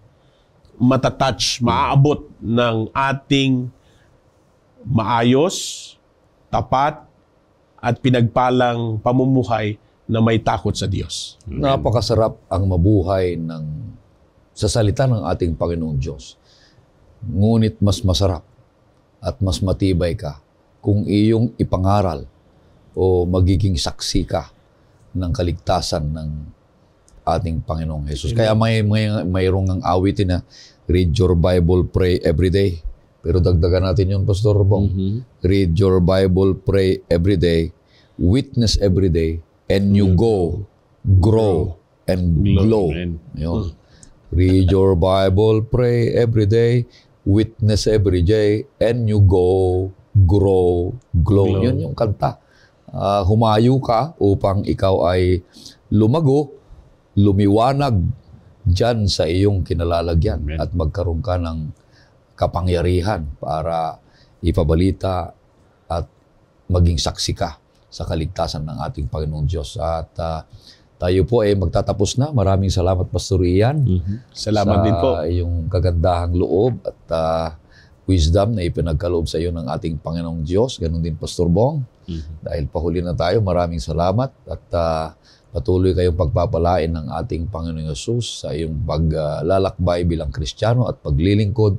B: matatouch, mm. maaabot ng ating maayos, tapat, at pinagpalang pamumuhay na
A: may takot sa Diyos. Mm. Napakasarap ang mabuhay ng sa salita ng ating Panginoong Diyos. Ngunit mas masarap at mas matibay ka kung iyong ipangaral o magiging saksi ka ng kaligtasan ng ating Panginoong Hesus. Kaya may, may mayroong ang awitin na read your Bible, pray every day. Pero dagdagan natin yun, Pastor Bong. Mm-hmm. Read your Bible, pray every day, witness every day, and you mm-hmm. go, grow, and glow. Yun. Mm. Read your Bible, pray every day, witness every day, and you go, grow, glow. glow. Yun yung kanta. Uh, humayo ka upang ikaw ay lumago, lumiwanag dyan sa iyong kinalalagyan Amen. at magkaroon ka ng kapangyarihan para ipabalita at maging saksi ka sa kaligtasan ng ating Panginoong Diyos. At uh, tayo po ay eh, magtatapos na. Maraming salamat, Pastor Ian. Mm-hmm. Salamat din po. Sa iyong kagandahang loob at uh, wisdom na ipinagkaloob sa iyo ng ating Panginoong Diyos. Ganon din, Pastor Bong. Mm-hmm. Dahil pahuli na tayo, maraming salamat at uh, patuloy kayong pagpapalain ng ating Panginoong Yesus sa iyong paglalakbay uh, bilang Kristiyano at paglilingkod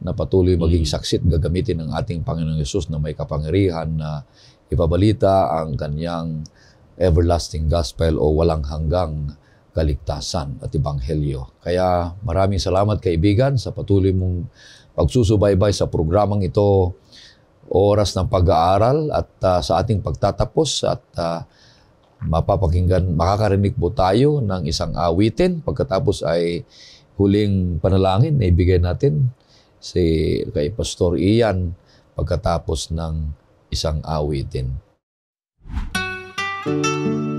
A: na patuloy maging mm. saksi at gagamitin ng ating Panginoong Yesus na may kapangyarihan na ipabalita ang kanyang everlasting gospel o walang hanggang kaligtasan at ibanghelyo. Kaya maraming salamat kaibigan sa patuloy mong pagsusubaybay sa programang ito, oras ng pag-aaral at uh, sa ating pagtatapos at uh, mapapakinggan, makakarinig po tayo ng isang awitin. Pagkatapos ay huling panalangin na ibigay natin si kay Pastor Ian pagkatapos ng isang awitin. Thank you.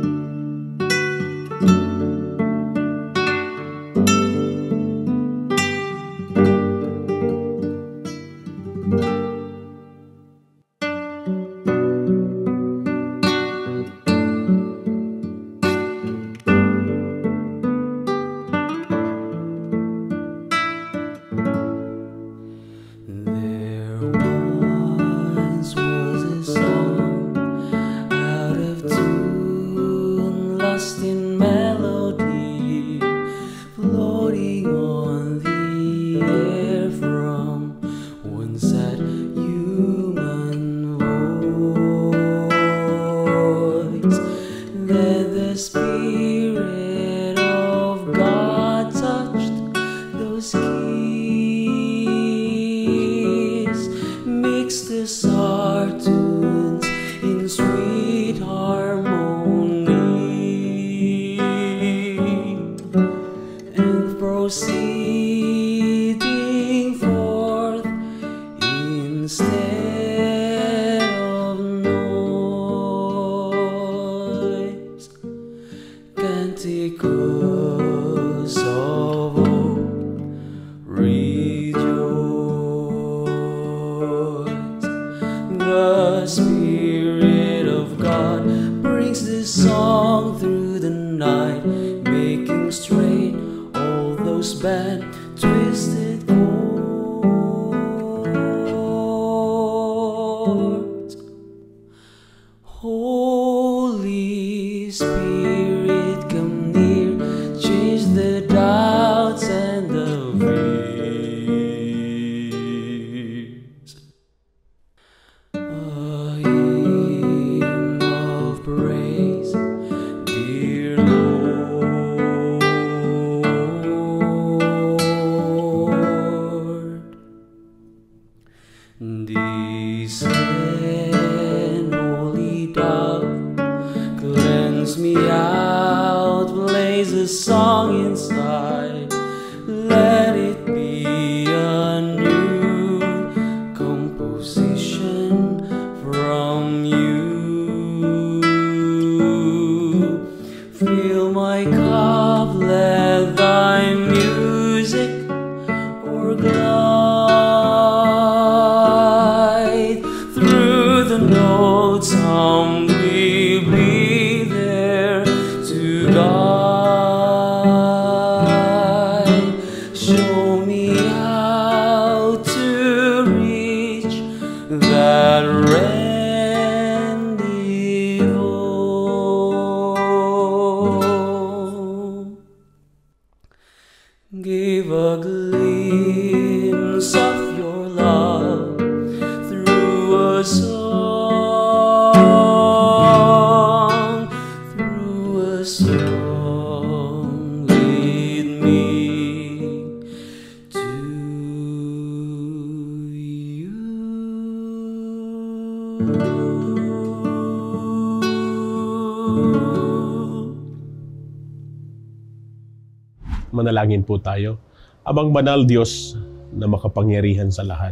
B: Manalangin po tayo. Amang banal Diyos na makapangyarihan sa lahat.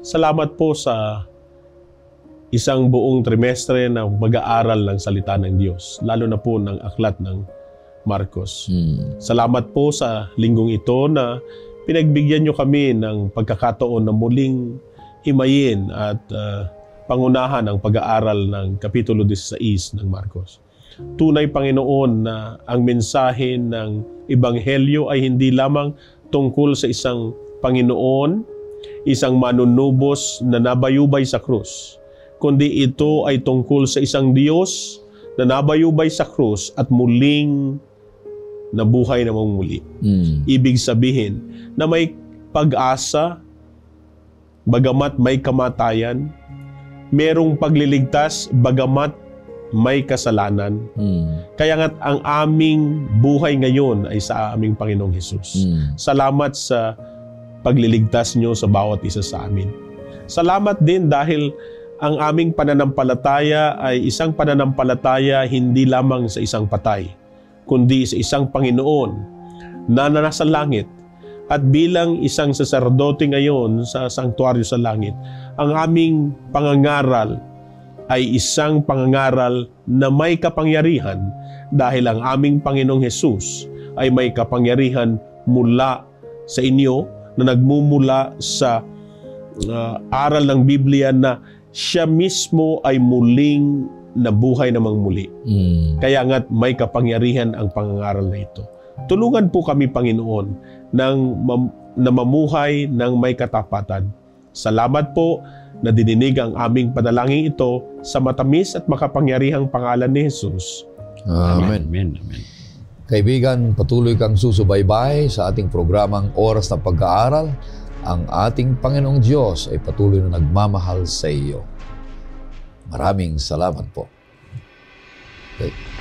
B: Salamat po sa isang buong trimestre na mag-aaral ng salita ng Diyos, lalo na po ng aklat ng Marcos. Hmm. Salamat po sa linggong ito na pinagbigyan nyo kami ng pagkakataon na muling himayin at uh, pangunahan ang pag-aaral ng Kapitulo 16 ng Marcos. Tunay Panginoon na ang mensahe ng Ebanghelyo ay hindi lamang tungkol sa isang Panginoon, isang manunubos na nabayubay sa krus, kundi ito ay tungkol sa isang Diyos na nabayubay sa krus at muling nabuhay na muli. Mm. Ibig sabihin na may pag-asa, bagamat may kamatayan, merong pagliligtas, bagamat may kasalanan. Hmm. Kaya nga ang aming buhay ngayon ay sa aming Panginoong Hesus. Hmm. Salamat sa pagliligtas niyo sa bawat isa sa amin. Salamat din dahil ang aming pananampalataya ay isang pananampalataya hindi lamang sa isang patay, kundi sa isang Panginoon na nasa langit at bilang isang saserdote ngayon sa sangtuaryo sa langit, ang aming pangangaral ay isang pangangaral na may kapangyarihan dahil ang aming Panginoong Hesus ay may kapangyarihan mula sa inyo na nagmumula sa uh, aral ng Biblia na siya mismo ay muling nabuhay namang muli. Mm. Kaya nga't may kapangyarihan ang pangangaral na ito. Tulungan po kami, Panginoon, ng mam- na mamuhay ng may katapatan. Salamat po na dininig ang aming
A: panalangin ito sa matamis at makapangyarihang pangalan ni Jesus. Amen. Amen. Amen. Kaibigan, patuloy kang susubaybay sa ating programang Oras ng Pag-aaral. Ang ating Panginoong Diyos ay patuloy na nagmamahal sa iyo. Maraming salamat po. Okay.